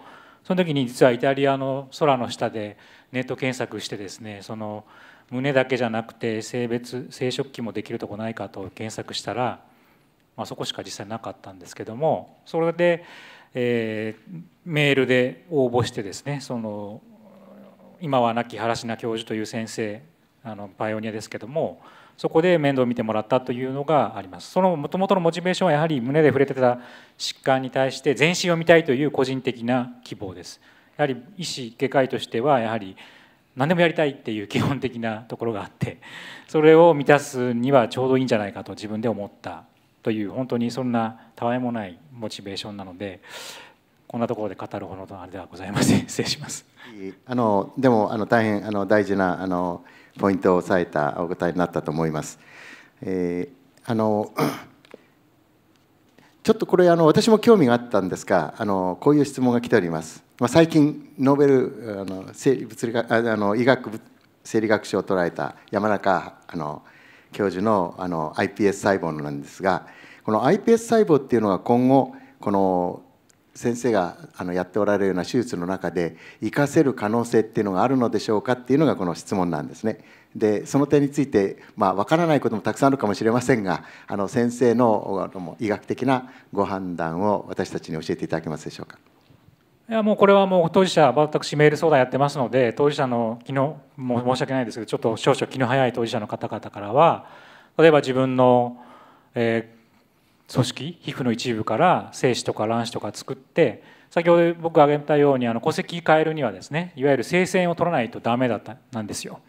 その時に実はイタリアの空の下でネット検索してですねその胸だけじゃなくて性別生殖器もできるとこないかと検索したら、まあ、そこしか実際なかったんですけどもそれで、えー、メールで応募してですねその今は亡き原科教授という先生あのパイオニアですけどもそこで面倒を見てもらったというのがありますそのもともとのモチベーションはやはり胸で触れてた疾患に対して全身を見たいという個人的な希望ですやはり医師外科医としてはやはり何でもやりたいっていう基本的なところがあってそれを満たすにはちょうどいいんじゃないかと自分で思ったという本当にそんなたわいもないモチベーションなのでこんなところで語るほどのあれではございません。失礼します。あのでもあの大変あの大事なあのポイントを押さえたお答えになったと思います。えー、あの ちょっとこれあの私も興味があったんですがあのこういう質問が来ております。まあ、最近ノーベルあの生理物理学あの医学生理学賞をらえた山中あの教授のあの iPS 細胞なんですがこの iPS 細胞っていうのは今後この先生があのやっておられるような手術の中で活かせる可能性っていうのがあるのでしょうかっていうのがこの質問なんですね。でその点について、まあ、分からないこともたくさんあるかもしれませんがあの先生の医学的なご判断を私たちに教えていただけますでしょうか。いやもうこれはもう当事者私メール相談やってますので当事者の昨日申し訳ないですけどちょっと少々気の早い当事者の方々からは例えば自分の、えー組織皮膚の一部から精子とか卵子とか作って先ほど僕が挙げたようにあの戸籍変えるにはですねいわゆる性腺を取らないとダメだったなんですよ。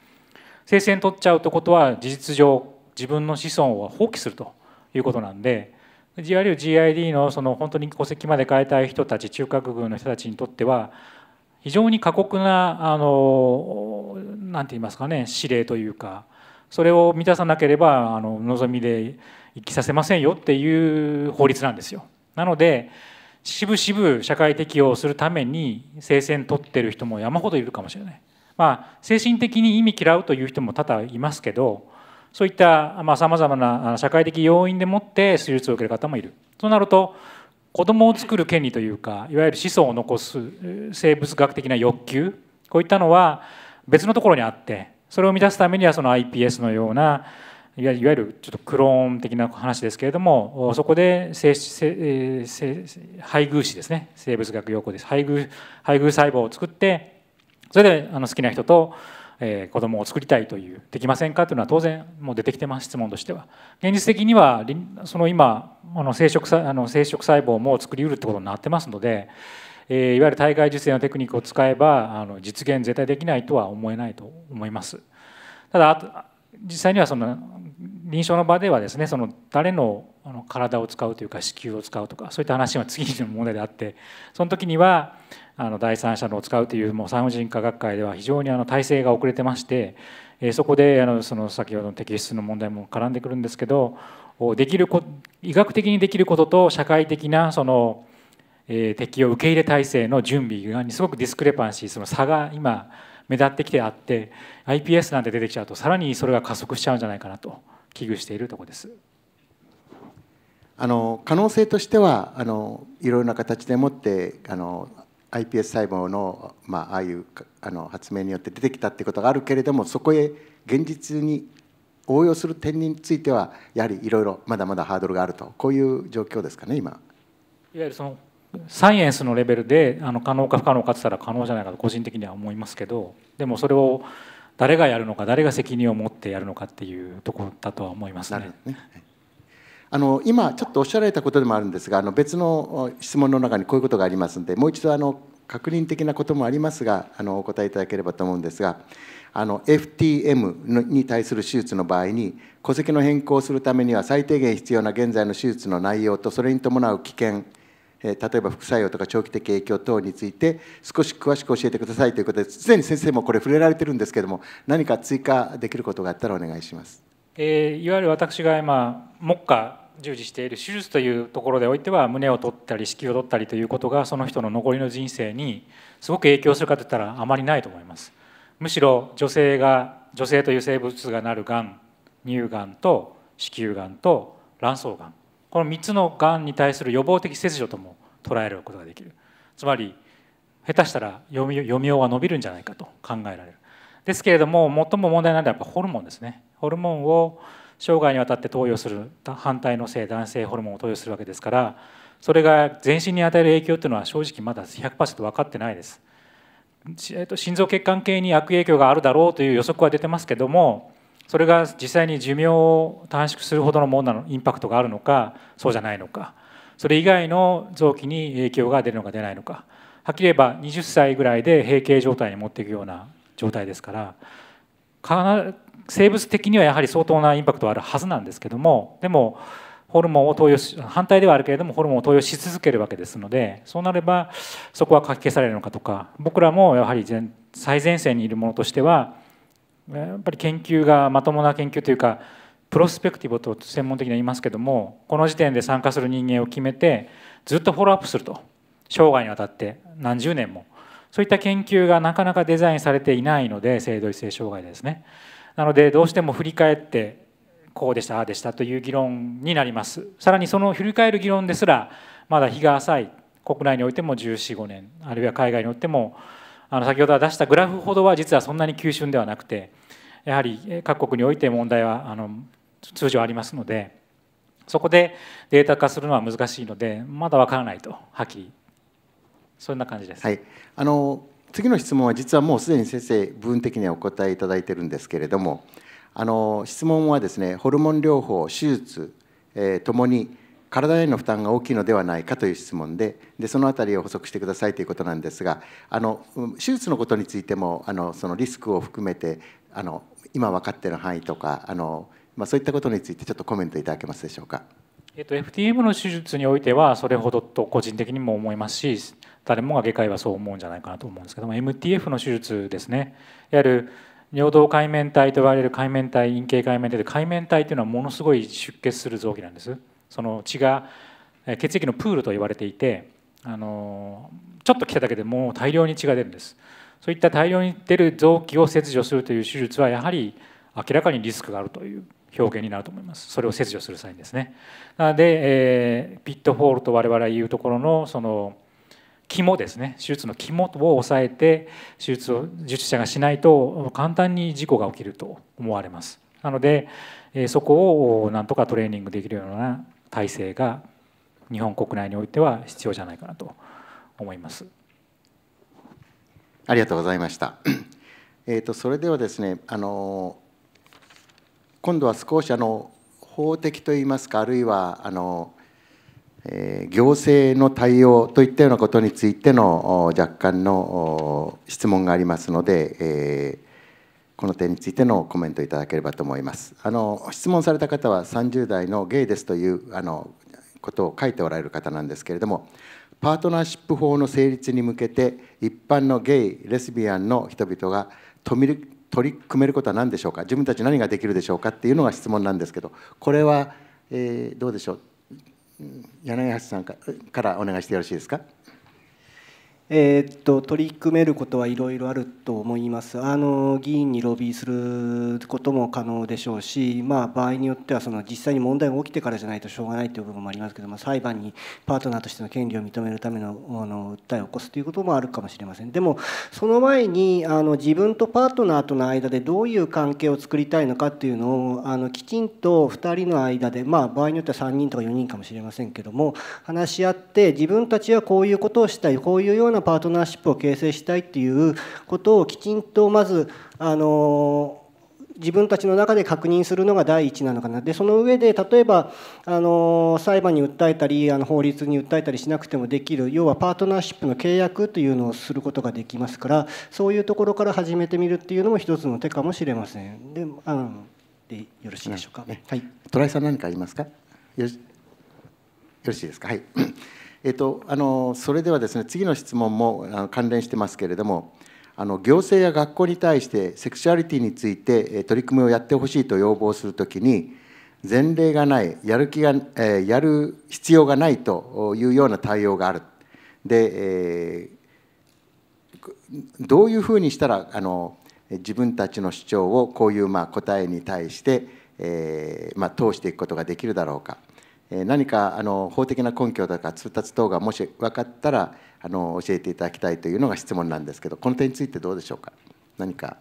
性腺取っちゃうってことは事実上自分の子孫を放棄するということなんで g ゆる GID のその本当に戸籍まで変えたい人たち中核軍の人たちにとっては非常に過酷なあの何て言いますかね指令というかそれを満たさなければあの望みで生きさせませんよっていう法律なんですよ。なので渋々社会適応するために生鮮取ってる人も山ほどいるかもしれない。まあ、精神的に意味嫌うという人も多々いますけどそういったさまざ、まな社会的要因でもって手術を受ける方もいる。となると子供を作る権利というかいわゆる子孫を残す生物学的な欲求こういったのは別のところにあってそれを満たすためにはその iPS のようないわゆるちょっとクローン的な話ですけれどもそこで配偶子ですね生物学用語です配偶配偶細胞を作ってそれであの好きな人と、え子供を作りたいというできませんかというのは当然もう出てきてます質問としては現実的にはその今あの生殖あの生殖細胞も作りうるってことになってますので、えいわゆる体外受精のテクニックを使えばあの実現絶対できないとは思えないと思います。ただ実際にはその臨床の場ではですねその誰のあの体を使うというか子宮を使うとかそういった話は次の問題であってその時にはあの第三者のを使うというもう産婦人科学会では非常にあの体制が遅れてまして、えそこであのその先ほどの摘出の問題も絡んでくるんですけどできるこ医学的にできることと社会的なその、え適用受け入れ体制の準備がすごくディスクレパンシーその差が今目立ってきてあって iPS なんて出てきちゃうとさらにそれが加速しちゃうんじゃないかなと危惧しているところです。あの可能性としてはあのいろいろな形でもってあの iPS 細胞の、まあ、ああいうあの発明によって出てきたってことがあるけれどもそこへ現実に応用する点についてはやはりいろいろまだまだハードルがあるとこういう状況ですかね今。いわゆるそのサイエンスのレベルであの可能か不可能かって言ったら可能じゃないかと個人的には思いますけどでもそれを誰がやるのか誰が責任を持ってやるのかっていうところだとは思いますね。ねあの今ちょっとおっしゃられたことでもあるんですがあの別の質問の中にこういうことがありますのでもう一度あの確認的なこともありますがあのお答えいただければと思うんですがあの FTM に対する手術の場合に戸籍の変更をするためには最低限必要な現在の手術の内容とそれに伴う危険え例えば副作用とか長期的影響等について少し詳しく教えてくださいということで既に先生もこれ触れられてるんですけども何か追加できることがあったらお願いします。えー、いわゆる私が今目下従事している手術というところでおいては胸を取ったり子宮を取ったりということがその人の残りの人生にすごく影響するかといったらあまりないと思います。むしろ女性が女性という生物がなるがん乳がんと子宮がんと卵巣がんこの3つのがんに対する予防的切除とも捉えることができるつまり下手したら読みようが伸びるんじゃないかと考えられるですけれども最も問題なのはやっぱホルモンですねホルモンを生涯にわたって投与する反対の性男性ホルモンを投与するわけですからそれが全身に与える影響というのは正直まだ100%分かってないです心臓血管系に悪影響があるだろうという予測は出てますけどもそれが実際に寿命を短縮するほどのものなのインパクトがあるのかそうじゃないのかそれ以外の臓器に影響が出るのか出ないのかはっきり言えば20歳ぐらいで閉経状態に持っていくような状態ですから生物的にはやはり相当なインパクトはあるはずなんですけどもでもホルモンを投与し反対ではあるけれどもホルモンを投与し続けるわけですのでそうなればそこはかき消されるのかとか僕らもやはり最前線にいるものとしてはやっぱり研究がまともな研究というかプロスペクティブと専門的には言いますけどもこの時点で参加する人間を決めてずっとフォローアップすると生涯にわたって何十年もそういった研究がなかなかデザインされていないので性同一性障害ですねなのでどうしても振り返ってこうでしたああでしたという議論になりますさらにその振り返る議論ですらまだ日が浅い国内においても1415年あるいは海外においてもあの先ほど出したグラフほどは実はそんなに急峻ではなくてやはり各国において問題はあの通常ありますのでそこでデータ化するのは難しいのでまだ分からないとはっきりそんな感じです。はい、あの次の質問は実はもうすでに先生部分的にはお答えいただいてるんですけれどもあの質問はですねホルモン療法手術とも、に体への負担が大きいのではないかという質問ででその辺りを補足してくださいということなんですがあの手術のことについてもあのそのリスクを含めてあの今分かっている範囲とかあの、まあ、そういったことについてちょっとコメントいただけますでしょうか。えっと、FTM の手術においてはそれほどと個人的にも思いますし誰もが外科医はそう思うんじゃないかなと思うんですけども MTF の手術ですねいわゆる尿道界面体と言われる界面体陰茎界面体で界面体というのはものすごい出血する臓器なんです。その血が血液のプールと言われていてあのちょっと来ただけでもう大量に血が出るんですそういった大量に出る臓器を切除するという手術はやはり明らかにリスクがあるという表現になると思いますそれを切除する際にですねなので、えー、ピットホールと我々いうところのその肝ですね手術の肝を抑えて手術を受術者がしないと簡単に事故が起きると思われますなのでそこをなんとかトレーニングできるような体制が日本国内においては必要じゃないかなと思います。ありがとうございました。えーと、それではですねあの今度は少しあの法的といいますかあるいはあの、えー、行政の対応といったようなことについての若干の質問がありますので、えーこの点についてのコメントいただければと思います。あの質問された方は30代のゲイですというあのことを書いておられる方なんですけれども、パートナーシップ法の成立に向けて一般のゲイ・レスビアンの人々が取り組めることは何でしょうか自分たち何ができるでしょうかっていうのが質問なんですけどこれは、えー、どうでしょう柳橋さんからお願いしてよろしいですか。えー、っと取り組めることはいろいろあると思いますあの議員にロビーすることも可能でしょうし、まあ、場合によってはその実際に問題が起きてからじゃないとしょうがないという部分もありますけども裁判にパートナーとしての権利を認めるためのあの訴えを起こすということもあるかもしれませんでもその前にあの自分とパートナーとの間でどういう関係を作りたいのかっていうのをあのきちんと2人の間で、まあ、場合によっては3人とか4人かもしれませんけども話し合って自分たちはこういうことをしたいこういうようななパートナーシップを形成したいっていうことをきちんとまずあの自分たちの中で確認するのが第一なのかなでその上で例えばあの裁判に訴えたりあの法律に訴えたりしなくてもできる要はパートナーシップの契約というのをすることができますからそういうところから始めてみるっていうのも一つの手かもしれませんであのでよろしいでしょうか、ね、はい、トライさん何かありますかよしよろしいですかはいえっと、あのそれではですね次の質問もあの関連してますけれどもあの行政や学校に対してセクシュアリティについて取り組みをやってほしいと要望するときに前例がないやる気が、えやる必要がないというような対応があるで、えどういうふうにしたらあの自分たちの主張をこういうまあ答えに対して、えまあ、通していくことができるだろうか何かあの法的な根拠とか通達等がもし分かったらあの教えていただきたいというのが質問なんですけどこの点についてどうでしょうか何か、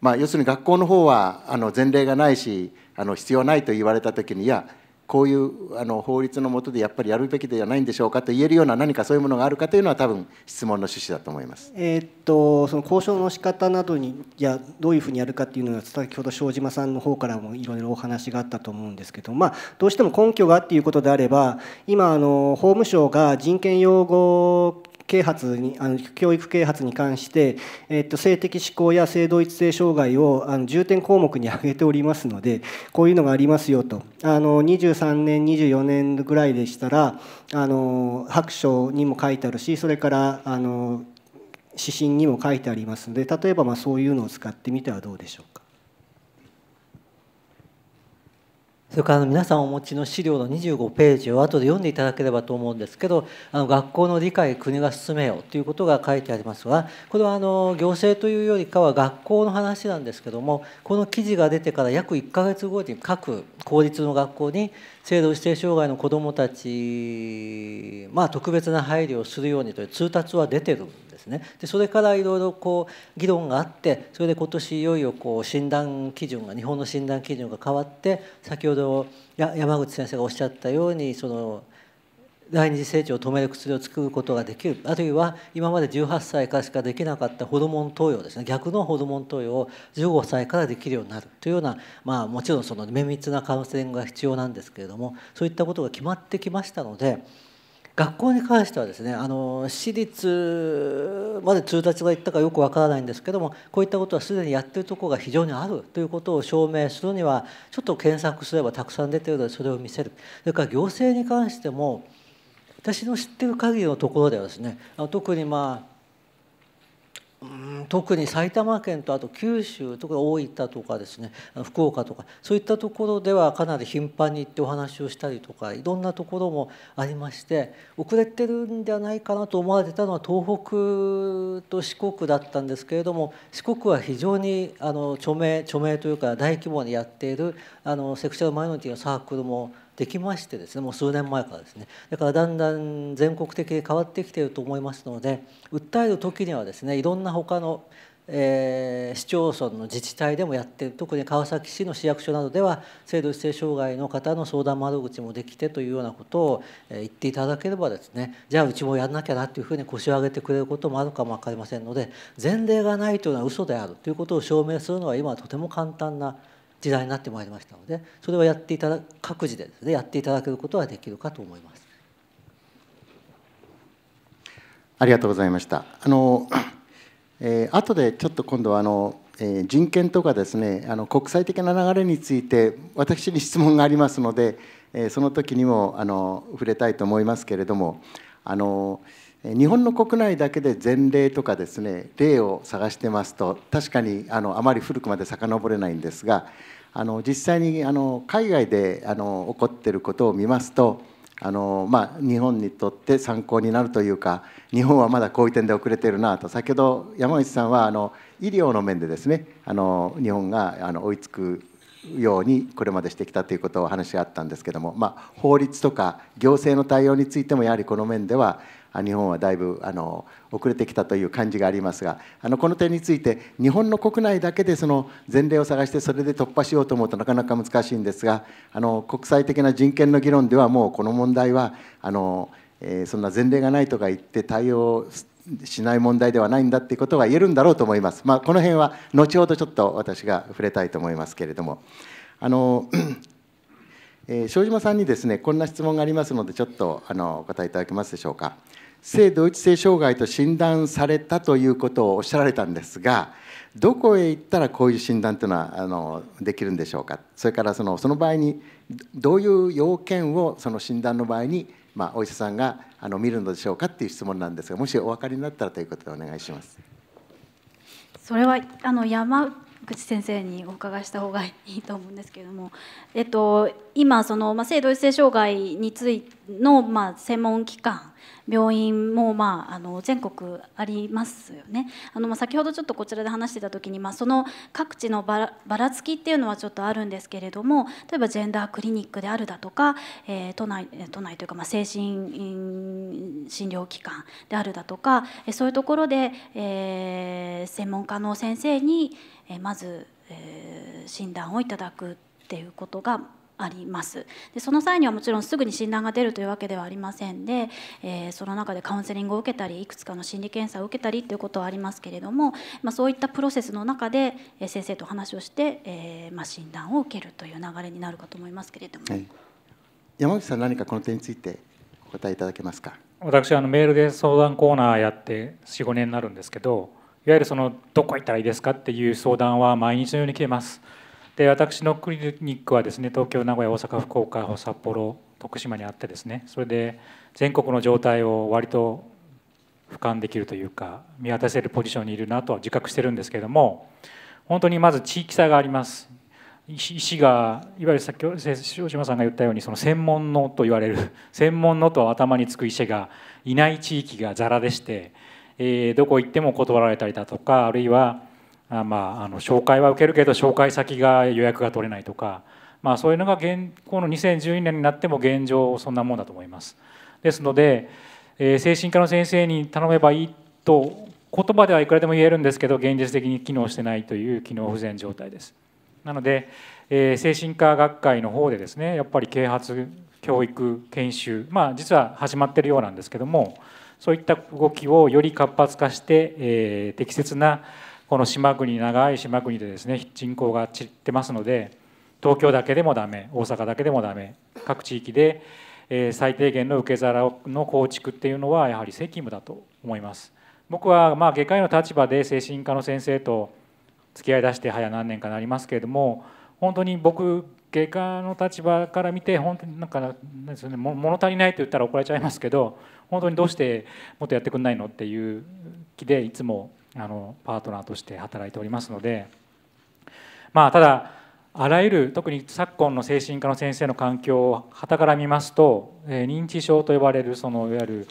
まあ、要するに学校の方はあの前例がないしあの必要ないと言われた時にいやこういうあの法律のもとでやっぱりやるべきではないんでしょうかと言えるような何かそういうものがあるかというのは多分質問の趣旨だと思います。えー、っとその交渉の仕方などにいやどういうふうにやるかっていうのは先ほど庄島さんの方からもいろいろお話があったと思うんですけど、まあ、どうしても根拠がっていうことであれば今あの法務省が人権擁護啓発にあの教育啓発に関して、えっと、性的指向や性同一性障害をあの重点項目に挙げておりますのでこういうのがありますよとあの23年24年ぐらいでしたらあの白書にも書いてあるしそれからあの指針にも書いてありますので例えばまそういうのを使ってみてはどうでしょうか。それから皆さんお持ちの資料の25ページを後で読んでいただければと思うんですけどあの学校の理解国が進めよということが書いてありますがこれはあの行政というよりかは学校の話なんですけどもこの記事が出てから約1ヶ月後に各公立の学校に制度指定障害の子どもたち、まあ、特別な配慮をするようにという通達は出てるんですねでそれからいろいろこう議論があってそれで今年いよいよこう診断基準が日本の診断基準が変わって先ほど山口先生がおっしゃったようにその第二次成長を止める薬を作ることができるあるいは今まで18歳からしかできなかったホルモン投与ですね逆のホルモン投与を15歳からできるようになるというような、まあ、もちろんその綿密なカウンセリングが必要なんですけれどもそういったことが決まってきましたので学校に関してはですねあの私立まで通達がいったかよくわからないんですけどもこういったことはすでにやってるところが非常にあるということを証明するにはちょっと検索すればたくさん出てるのでそれを見せるそれから行政に関しても私の知ってる限りのところではですね特にまあ特に埼玉県とあと九州とか大分とかですね福岡とかそういったところではかなり頻繁に行ってお話をしたりとかいろんなところもありまして遅れてるんではないかなと思われてたのは東北と四国だったんですけれども四国は非常にあの著名著名というか大規模にやっているあのセクシュアルマイノリティのサークルもできましてですねもう数年前からですねだからだんだん全国的に変わってきていると思いますので訴える時にはですねいろんな他のえー、市町村の自治体でもやってる特に川崎市の市役所などでは性同一性障害の方の相談窓口もできてというようなことを言っていただければですねじゃあうちもやんなきゃなというふうに腰を上げてくれることもあるかも分かりませんので前例がないというのは嘘であるということを証明するのは今はとても簡単な時代になってまいりましたのでそれはやっていただ各自でですねやっていただけることはできるかと思います。ありがとうございました。あの、えー、後でちょっと今度はあの、えー、人権とかですねあの国際的な流れについて私に質問がありますので、えー、その時にもあの触れたいと思いますけれどもあの。日本の国内だけで前例とかですね例を探してますと確かにあのあまり古くまで遡れないんですがあの実際にあの海外であの起こっていることを見ますとあの、まあ、日本にとって参考になるというか日本はまだこういう点で遅れているなと先ほど山口さんはあの医療の面でですねあの日本があの追いつくようにこれまでしてきたということを話があったんですけども、まあ、法律とか行政の対応についてもやはりこの面では日本はだいぶあの遅れてきたという感じがありますがあのこの点について日本の国内だけでその前例を探してそれで突破しようと思うとなかなか難しいんですがあの国際的な人権の議論ではもうこの問題はあの、えー、そんな前例がないとか言って対応しない問題ではないんだっていうことは言えるんだろうと思います。まあ、この辺は後ほどちょっと私が触れたいと思いますけれども。あの えー、島さんにですねこんな質問がありますのでちょっとあのお答えいただけますでしょうか性同一性障害と診断されたということをおっしゃられたんですがどこへ行ったらこういう診断というのはあのできるんでしょうかそれからそのその場合にどういう要件をその診断の場合にまあ、お医者さんがあの見るのでしょうかっていう質問なんですがもしお分かりになったらということでお願いします。それはあの山口先生にお伺いした方がいいと思うんですけれども、えっと、今その、まあ、性同一性障害についての、まあ、専門機関病院も、まあ、あの全国ありますよね。あのま先ほどちょっとこちらで話してた時に、まあ、その各地のばらばらつきっていうのはちょっとあるんですけれども例えばジェンダークリニックであるだとか、えー、都内都内というか、まあ、精神診療機関であるだとかそういうところで、えー、専門家の先生にまず、えー、診断をいただくっていうことがありますでその際にはもちろんすぐに診断が出るというわけではありませんで、えー、その中でカウンセリングを受けたりいくつかの心理検査を受けたりということはありますけれども、まあ、そういったプロセスの中で先生と話をして、えー、まあ、診断を受けるという流れになるかと思いますけれども、はい、山口さん何かこの点についてお答えいただけますか私あのメールで相談コーナーやって45年になるんですけどいわゆるそのどこ行ったらいいですかっていう相談は毎日のように来てます。で私のクリニックはですね東京名古屋大阪福岡札幌徳島にあってですねそれで全国の状態を割と俯瞰できるというか見渡せるポジションにいるなとは自覚してるんですけれども本当にまず地域差があります医師がいわゆる先ほど島さんが言ったようにその専門のと言われる 専門のと頭につく医者がいない地域がザラでして、えー、どこ行っても断られたりだとかあるいはあまあ、あの紹介は受けるけど紹介先が予約が取れないとか、まあ、そういうのが現この2012年になっても現状そんなもんだと思います。ですので、えー、精神科の先生に頼めばいいと言葉ではいくらでも言えるんですけど現実的に機能してないという機能不全状態です。なので、えー、精神科学会の方でですねやっぱり啓発教育研修まあ実は始まってるようなんですけどもそういった動きをより活発化して、えー、適切なこの島国長い島国でですね人口が散ってますので東京だけでもダメ大阪だけでもダメ各地域で、え最低限の受け皿の構築っていうのはやはり責務だと思います僕はまあ外科医の立場で精神科の先生と付き合いだして早何年かなりますけれども本当に僕外科の立場から見て本当になんかなんですよね物足りないと言ったら怒られちゃいますけど本当にどうしてもっとやってくんないのっていう気でいつもあのパートナーとして働いておりますので、まあ、ただあらゆる特に昨今の精神科の先生の環境をはたから見ますと、え認知症と呼ばれるそのいわゆ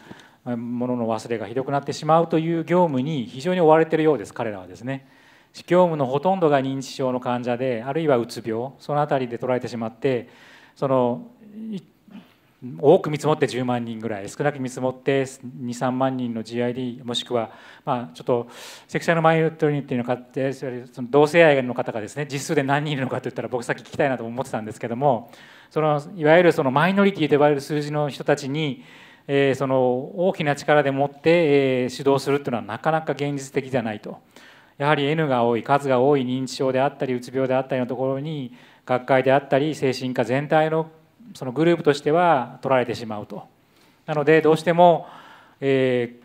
るものの忘れがひどくなってしまうという業務に非常に追われているようです彼らはですね。業務のほとんどが認知症の患者であるいはうつ病その辺りで捉えてしまってその多く見積もって10万人ぐらい少なく見積もって23万人の GID もしくは、まあ、ちょっとセクシャルマイノリティの方その同性愛の方がですね実数で何人いるのかといったら僕さっき聞きたいなと思ってたんですけどもそのいわゆるそのマイノリティと呼ばれる数字の人たちに、えー、その大きな力でもって、えー、指導するというのはなかなか現実的じゃないと。やはり N が多い数が多い認知症であったりうつ病であったりのところに学会であったり精神科全体のそのグループとしては取られてしまうとなのでどうしても、え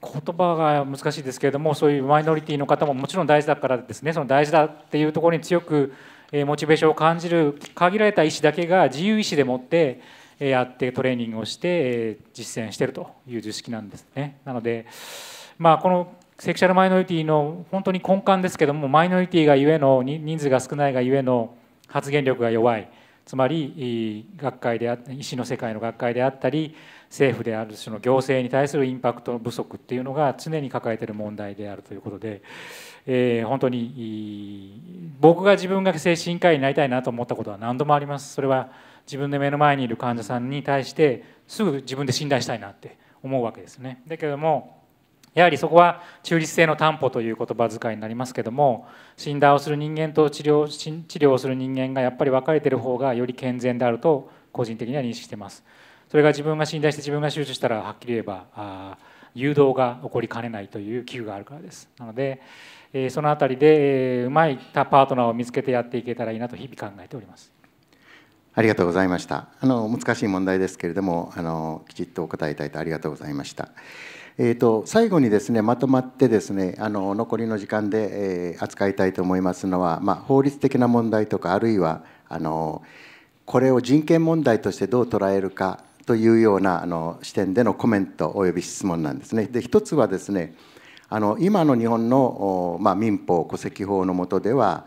ー、言葉が難しいですけれどもそういうマイノリティの方ももちろん大事だからですねその大事だっていうところに強く、えー、モチベーションを感じる限られた医師だけが自由意志でもってやってトレーニングをして実践してるという図式なんですね。なので、まあ、このセクシャルマイノリティの本当に根幹ですけどもマイノリティがゆえの人数が少ないがゆえの発言力が弱いつまり学会であ医師の世界の学会であったり政府である種の行政に対するインパクト不足っていうのが常に抱えている問題であるということで、えー、本当に僕が自分が精神科医になりたいなと思ったことは何度もありますそれは自分で目の前にいる患者さんに対してすぐ自分で診断したいなって思うわけですね。だけどもやはりそこは中立性の担保という言葉遣いになりますけども診断をする人間と治療治療をする人間がやっぱり分かれてる方がより健全であると個人的には認識してますそれが自分が診断して自分が手術したらはっきり言えばあ誘導が起こりかねないという危惧があるからですなので、えその辺りで、えうまいパートナーを見つけてやっていけたらいいなと日々考えておりますありがとうございましたあの難しい問題ですけれどもあのきちっとお答えいただいてありがとうございました。えーと、最後にですねまとまってですねあの残りの時間で、えー、扱いたいと思いますのは、まあ、法律的な問題とかあるいはあのこれを人権問題としてどう捉えるかというようなあの視点でのコメントおよび質問なんですね。で一つはですねあの今の日本の、まあ、民法戸籍法の下では、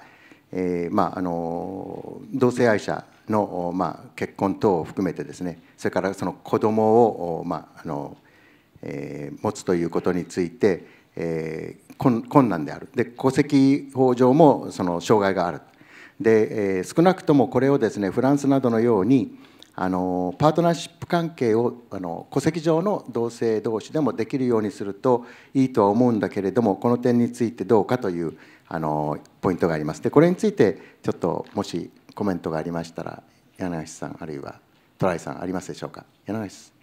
えーまあ、あの同性愛者の、まあ、結婚等を含めてですねそれからその子供を、まあ、あのえー、持つということについて、えー、困難であるで戸籍法上もその障害があるで、えー、少なくともこれをですねフランスなどのようにあのパートナーシップ関係をあの戸籍上の同性同士でもできるようにするといいとは思うんだけれどもこの点についてどうかというあのポイントがあります。でこれについてちょっともしコメントがありましたら柳橋さんあるいはトライさんありますでしょうか柳橋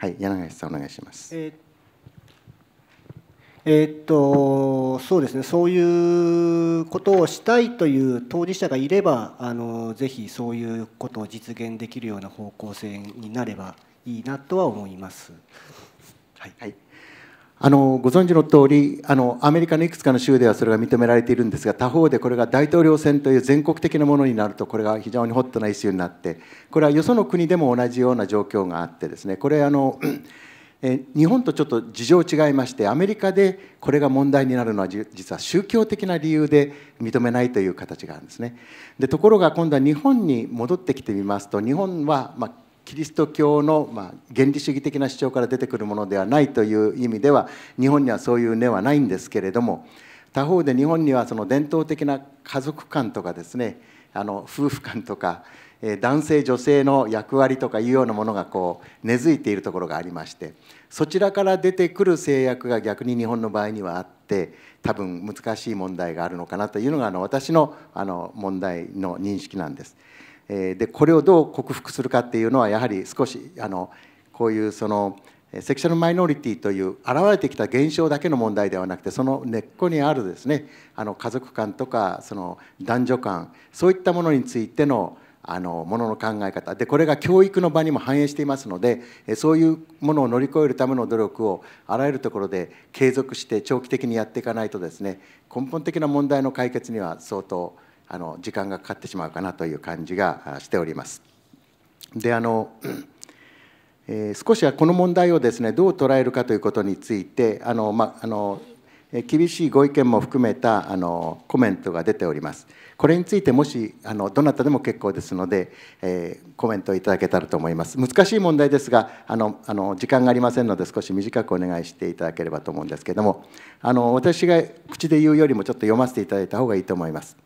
はい、柳橋さんお願いします。えーえっとそうですねそういうことをしたいという当事者がいればあのぜひそういうことを実現できるような方向性になればいいなとは思います。はい、はいあのご存知の通りありアメリカのいくつかの州ではそれが認められているんですが他方でこれが大統領選という全国的なものになるとこれが非常にホットなイシューになってこれはよその国でも同じような状況があってですねこれあの日本とちょっと事情違いましてアメリカでこれが問題になるのは実は宗教的な理由で認めないという形があるんですね。でところが今度は日本に戻ってきてみますと日本は、まあキリスト教の、ま原理主義的な主張から出てくるものではないという意味では日本にはそういう根はないんですけれども他方で日本にはその伝統的な家族観とかですねあの夫婦観とか男性女性の役割とかいうようなものがこう根付いているところがありましてそちらから出てくる制約が逆に日本の場合にはあって多分難しい問題があるのかなというのがあの私のあの問題の認識なんです。でこれをどう克服するかっていうのはやはり少しあのこういうそのセクシャルマイノリティという現れてきた現象だけの問題ではなくてその根っこにあるですねあの家族間とかその男女間そういったものについてのあのものの考え方でこれが教育の場にも反映していますのでそういうものを乗り越えるための努力をあらゆるところで継続して長期的にやっていかないとですね根本的な問題の解決には相当あの時間がかかってしまうかなという感じがしております。であの、えー、少しはこの問題をですねどう捉えるかということについてあの、まあの厳しいご意見も含めたあのコメントが出ております。これについてもしあのどなたでも結構ですので、えー、コメントいただけたらと思います。難しい問題ですがあのあの時間がありませんので少し短くお願いしていただければと思うんですけどもあの私が口で言うよりもちょっと読ませていただいた方がいいと思います。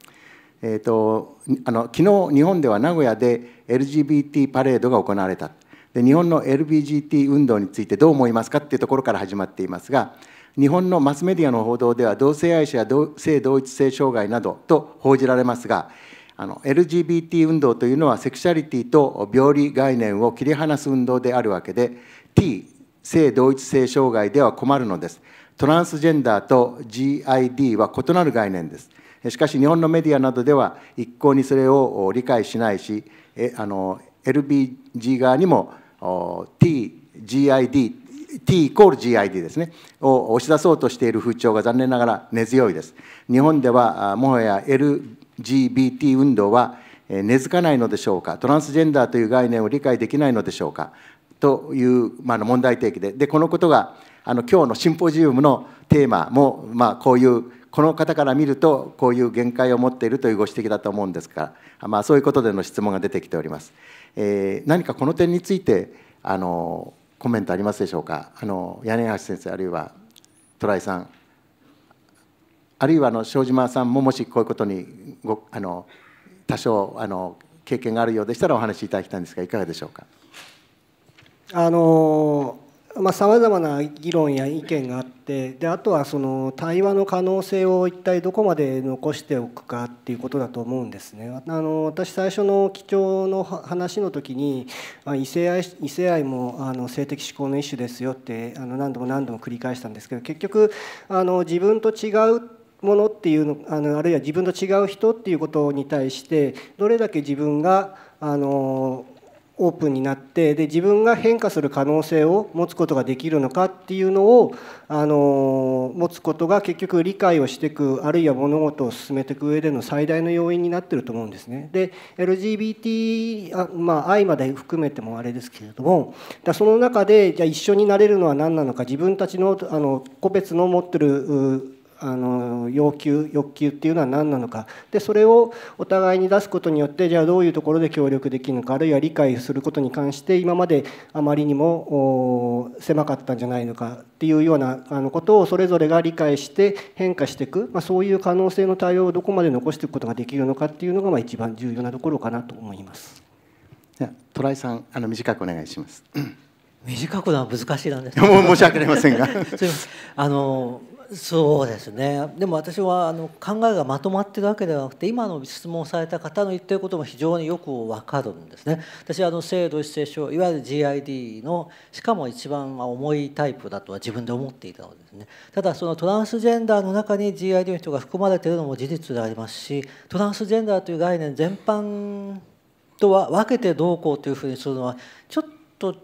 えーと、あの昨日日本では名古屋で LGBT パレードが行われたで日本の LGBT 運動についてどう思いますかっていうところから始まっていますが日本のマスメディアの報道では同性愛者や性同一性障害などと報じられますがあの LGBT 運動というのはセクシャリティと病理概念を切り離す運動であるわけで T 性同一性障害では困るのですトランスジェンダーと GID は異なる概念ですしかし日本のメディアなどでは一向にそれを理解しないし、あの LBG 側にも TGID、T イコール GID ですね、を押し出そうとしている風潮が残念ながら根強いです。日本ではもはや LGBT 運動は根付かないのでしょうか、トランスジェンダーという概念を理解できないのでしょうかという、まあ、問題提起で、でこのことがあの今日のシンポジウムのテーマも、まあ、こういうこの方から見るとこういう限界を持っているというご指摘だと思うんですが、まあ、そういうことでの質問が出てきております。えー、何かこの点についてあのコメントありますでしょうかあの柳橋先生あるいは虎井さんあるいはあの庄島さんももしこういうことにごあの多少あの経験があるようでしたらお話しいただきたいんですがいかがでしょうか。あのさまざ、まな議論や意見があってであとはその対話の可能性を一体どこまで残しておくかっていうことだと思うんですね。あの私最初の基調の話の時に異性愛異性愛もあの性的指向の一種ですよってあの何度も何度も繰り返したんですけど結局あの自分と違うものっていうのあのあるいは自分と違う人っていうことに対してどれだけ自分があのオープンになってで自分が変化する可能性を持つことができるのかっていうのをあの持つことが結局理解をしていくあるいは物事を進めていく上での最大の要因になってると思うんですね。で LGBT あ、まあ、まで含めてもあれですけれどもだその中でじゃ一緒になれるのは何なのか自分たちのあの個別の持ってるあの要求欲求っていうのは何なのかでそれをお互いに出すことによってじゃあどういうところで協力できるのかあるいは理解することに関して今まであまりにも狭かったんじゃないのかっていうようなあのことをそれぞれが理解して変化していく、まあ、そういう可能性の対応をどこまで残していくことができるのかっていうのがまあ一番重要なところかなと思います。トライさんあの短くお願いします。短くのは難しいなんです。申し訳ありませんが。あのそうですねでも私はあの考えがまとまってるわけではなくて今の質問された方の言ってることも非常によく分かるんですね私あの性同一性症いわゆる GID のしかも一番重いタイプだとは自分で思っていたのですねただそのトランスジェンダーの中に GID の人が含まれているのも事実でありますしトランスジェンダーという概念全般とは分けてどうこうというふうにするのはちょっと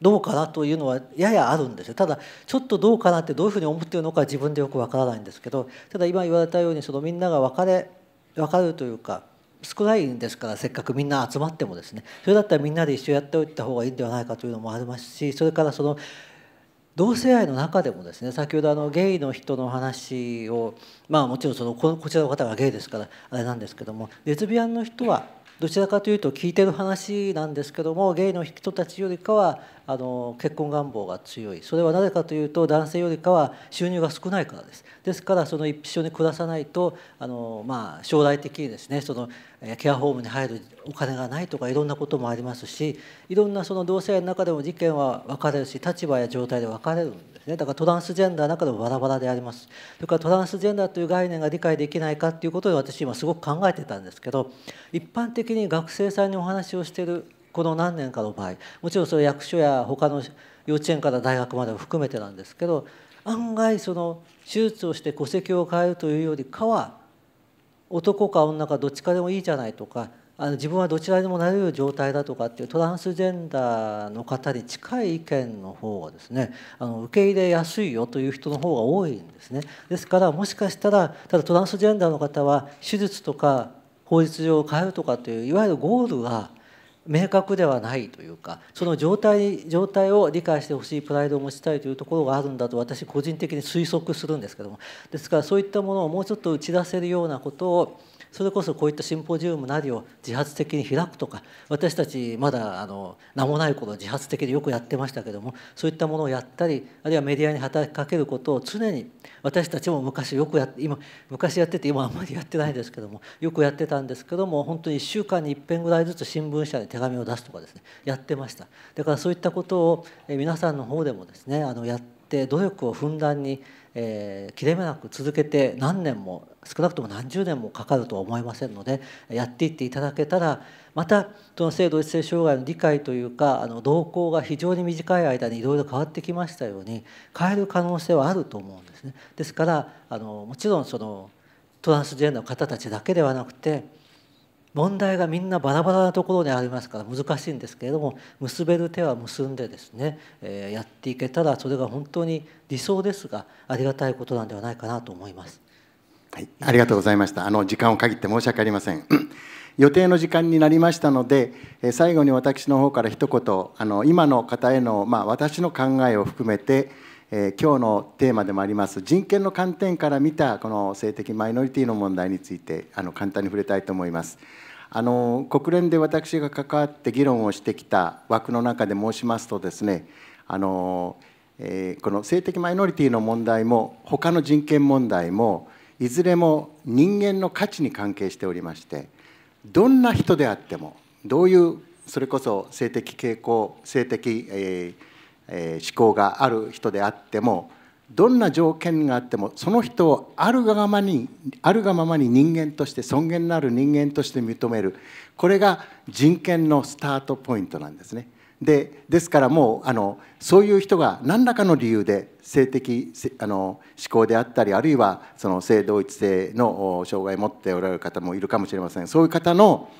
どうかなというのはややあるんですよただちょっとどうかなってどういうふうに思っているのか自分でよくわからないんですけどただ今言われたようにそのみんなが分かれ分かるというか少ないんですからせっかくみんな集まってもですねそれだったらみんなで一緒やっておいた方がいいんではないかというのもありますしそれからその同性愛の中でもですね先ほどあのゲイの人の話をまあもちろんそのこちらの方がゲイですからあれなんですけどもレズビアンの人はどちらかというと聞いてる話なんですけどもゲイの人たちよりかはあの結婚願望が強いそれはなぜかというと男性よりかは収入が少ないからですですからその一緒に暮らさないとあの、まあ、将来的にですねそのケアホームに入るお金がないとかいろんなこともありますしいろんなその同性愛の中でも事件は分かれるし立場や状態で分かれるんです。ね、だからトランスジェンダーの中でもバラバラでありますそれからトランスジェンダーという概念が理解できないかっていうことで私今すごく考えてたんですけど一般的に学生さんにお話をしてるこの何年かの場合もちろんそれ役所や他の幼稚園から大学までも含めてなんですけど案外その手術をして戸籍を変えるというよりかは男か女かどっちかでもいいじゃないとかあの自分はどちらでもなれる状態だとかっていうトランスジェンダーの方に近い意見の方がですねあの受け入れやすいよという人の方が多いんですねですからもしかしたらただトランスジェンダーの方は手術とか法律上を変えるとかといういわゆるゴールが明確ではないというかその状態状態を理解してほしいプライドを持ちたいというところがあるんだと私個人的に推測するんですけどもですからそういったものをもうちょっと打ち出せるようなことをそれこそこういったシンポジウムなりを自発的に開くとか私たちまだあの名もない頃自発的によくやってましたけどもそういったものをやったりあるいはメディアに働きかけることを常に私たちも昔よくやって今昔やってて今あんまりやってないですけどもよくやってたんですけども本当に1週間に1遍ぐらいずつ新聞社で手紙を出すとかですねやってましただからそういったことを皆さんの方でもですねあのやって努力をふんだんにえー、切れ目なく続けて何年も少なくとも何十年もかかるとは思いませんのでやっていっていただけたらまたその性同一性障害の理解というかあの動向が非常に短い間にいろいろ変わってきましたように変える可能性はあると思うんですね。ですからあのもちろんそのトランスジェンダーの方たちだけではなくて問題がみんなバラバラなところにありますから難しいんですけれども結べる手は結んでですね、えやっていけたらそれが本当に理想ですがありがたいことなんではないかなと思います。はい、ありがとうございました。あの時間を限って申し訳ありません。予定の時間になりましたので、え最後に私の方から一言、あの今の方へのまあ、私の考えを含めて、えー、今日のテーマでもあります人権の観点から見たこの性的マイノリティの問題についてあの簡単に触れたいと思います。あの国連で私が関わって議論をしてきた枠の中で申しますとですねあの、えー、この性的マイノリティの問題も他の人権問題もいずれも人間の価値に関係しておりましてどんな人であってもどういうそれこそ性的傾向性的、えーえー、思考がある人であってもどんな条件があってもその人をあるがままにあるがままに人間として尊厳のある人間として認めるこれが人権のスタートポイントなんですね。でですからもうあのそういう人が何らかの理由で性的あの思考であったりあるいはその性同一性の障害を持っておられる方もいるかもしれませんそういう方の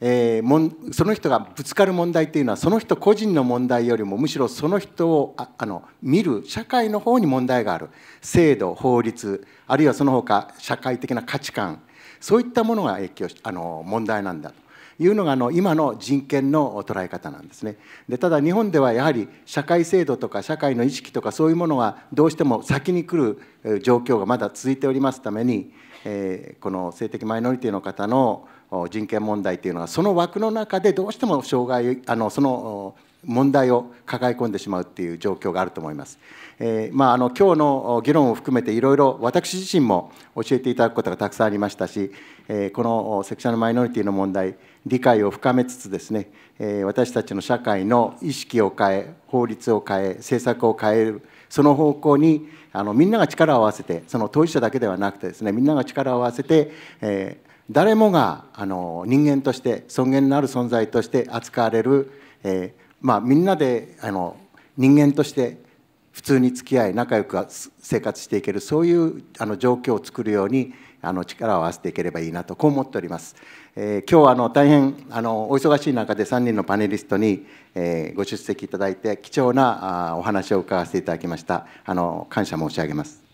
えー、その人がぶつかる問題っていうのはその人個人の問題よりもむしろその人をあの見る社会の方に問題がある制度法律あるいはその他社会的な価値観そういったものが影響しあの問題なんだというのがあの今の人権の捉え方なんですねでただ日本ではやはり社会制度とか社会の意識とかそういうものがどうしても先に来る状況がまだ続いておりますために、えー、この性的マイノリティの方の人権問題というのはその枠の中でどうしても障害あのその問題を抱え込んでしまうという状況があると思います。えー、まあ、あの今日の議論を含めていろいろ私自身も教えていただくことがたくさんありましたし、えー、このセクシャルマイノリティの問題理解を深めつつですね、えー、私たちの社会の意識を変え法律を変え政策を変えるその方向にあのみんなが力を合わせてその当事者だけではなくてですねみんなが力を合わせて、えー誰もがあの人間として尊厳のある存在として扱われる、えー、まあ、みんなであの人間として普通に付き合い仲良く生活していけるそういうあの状況を作るようにあの力を合わせていければいいなとこう思っております。えー、今日はあの大変あのお忙しい中で3人のパネリストに、えー、ご出席いただいて貴重なあお話を伺わせていただきましたあの感謝申し上げます。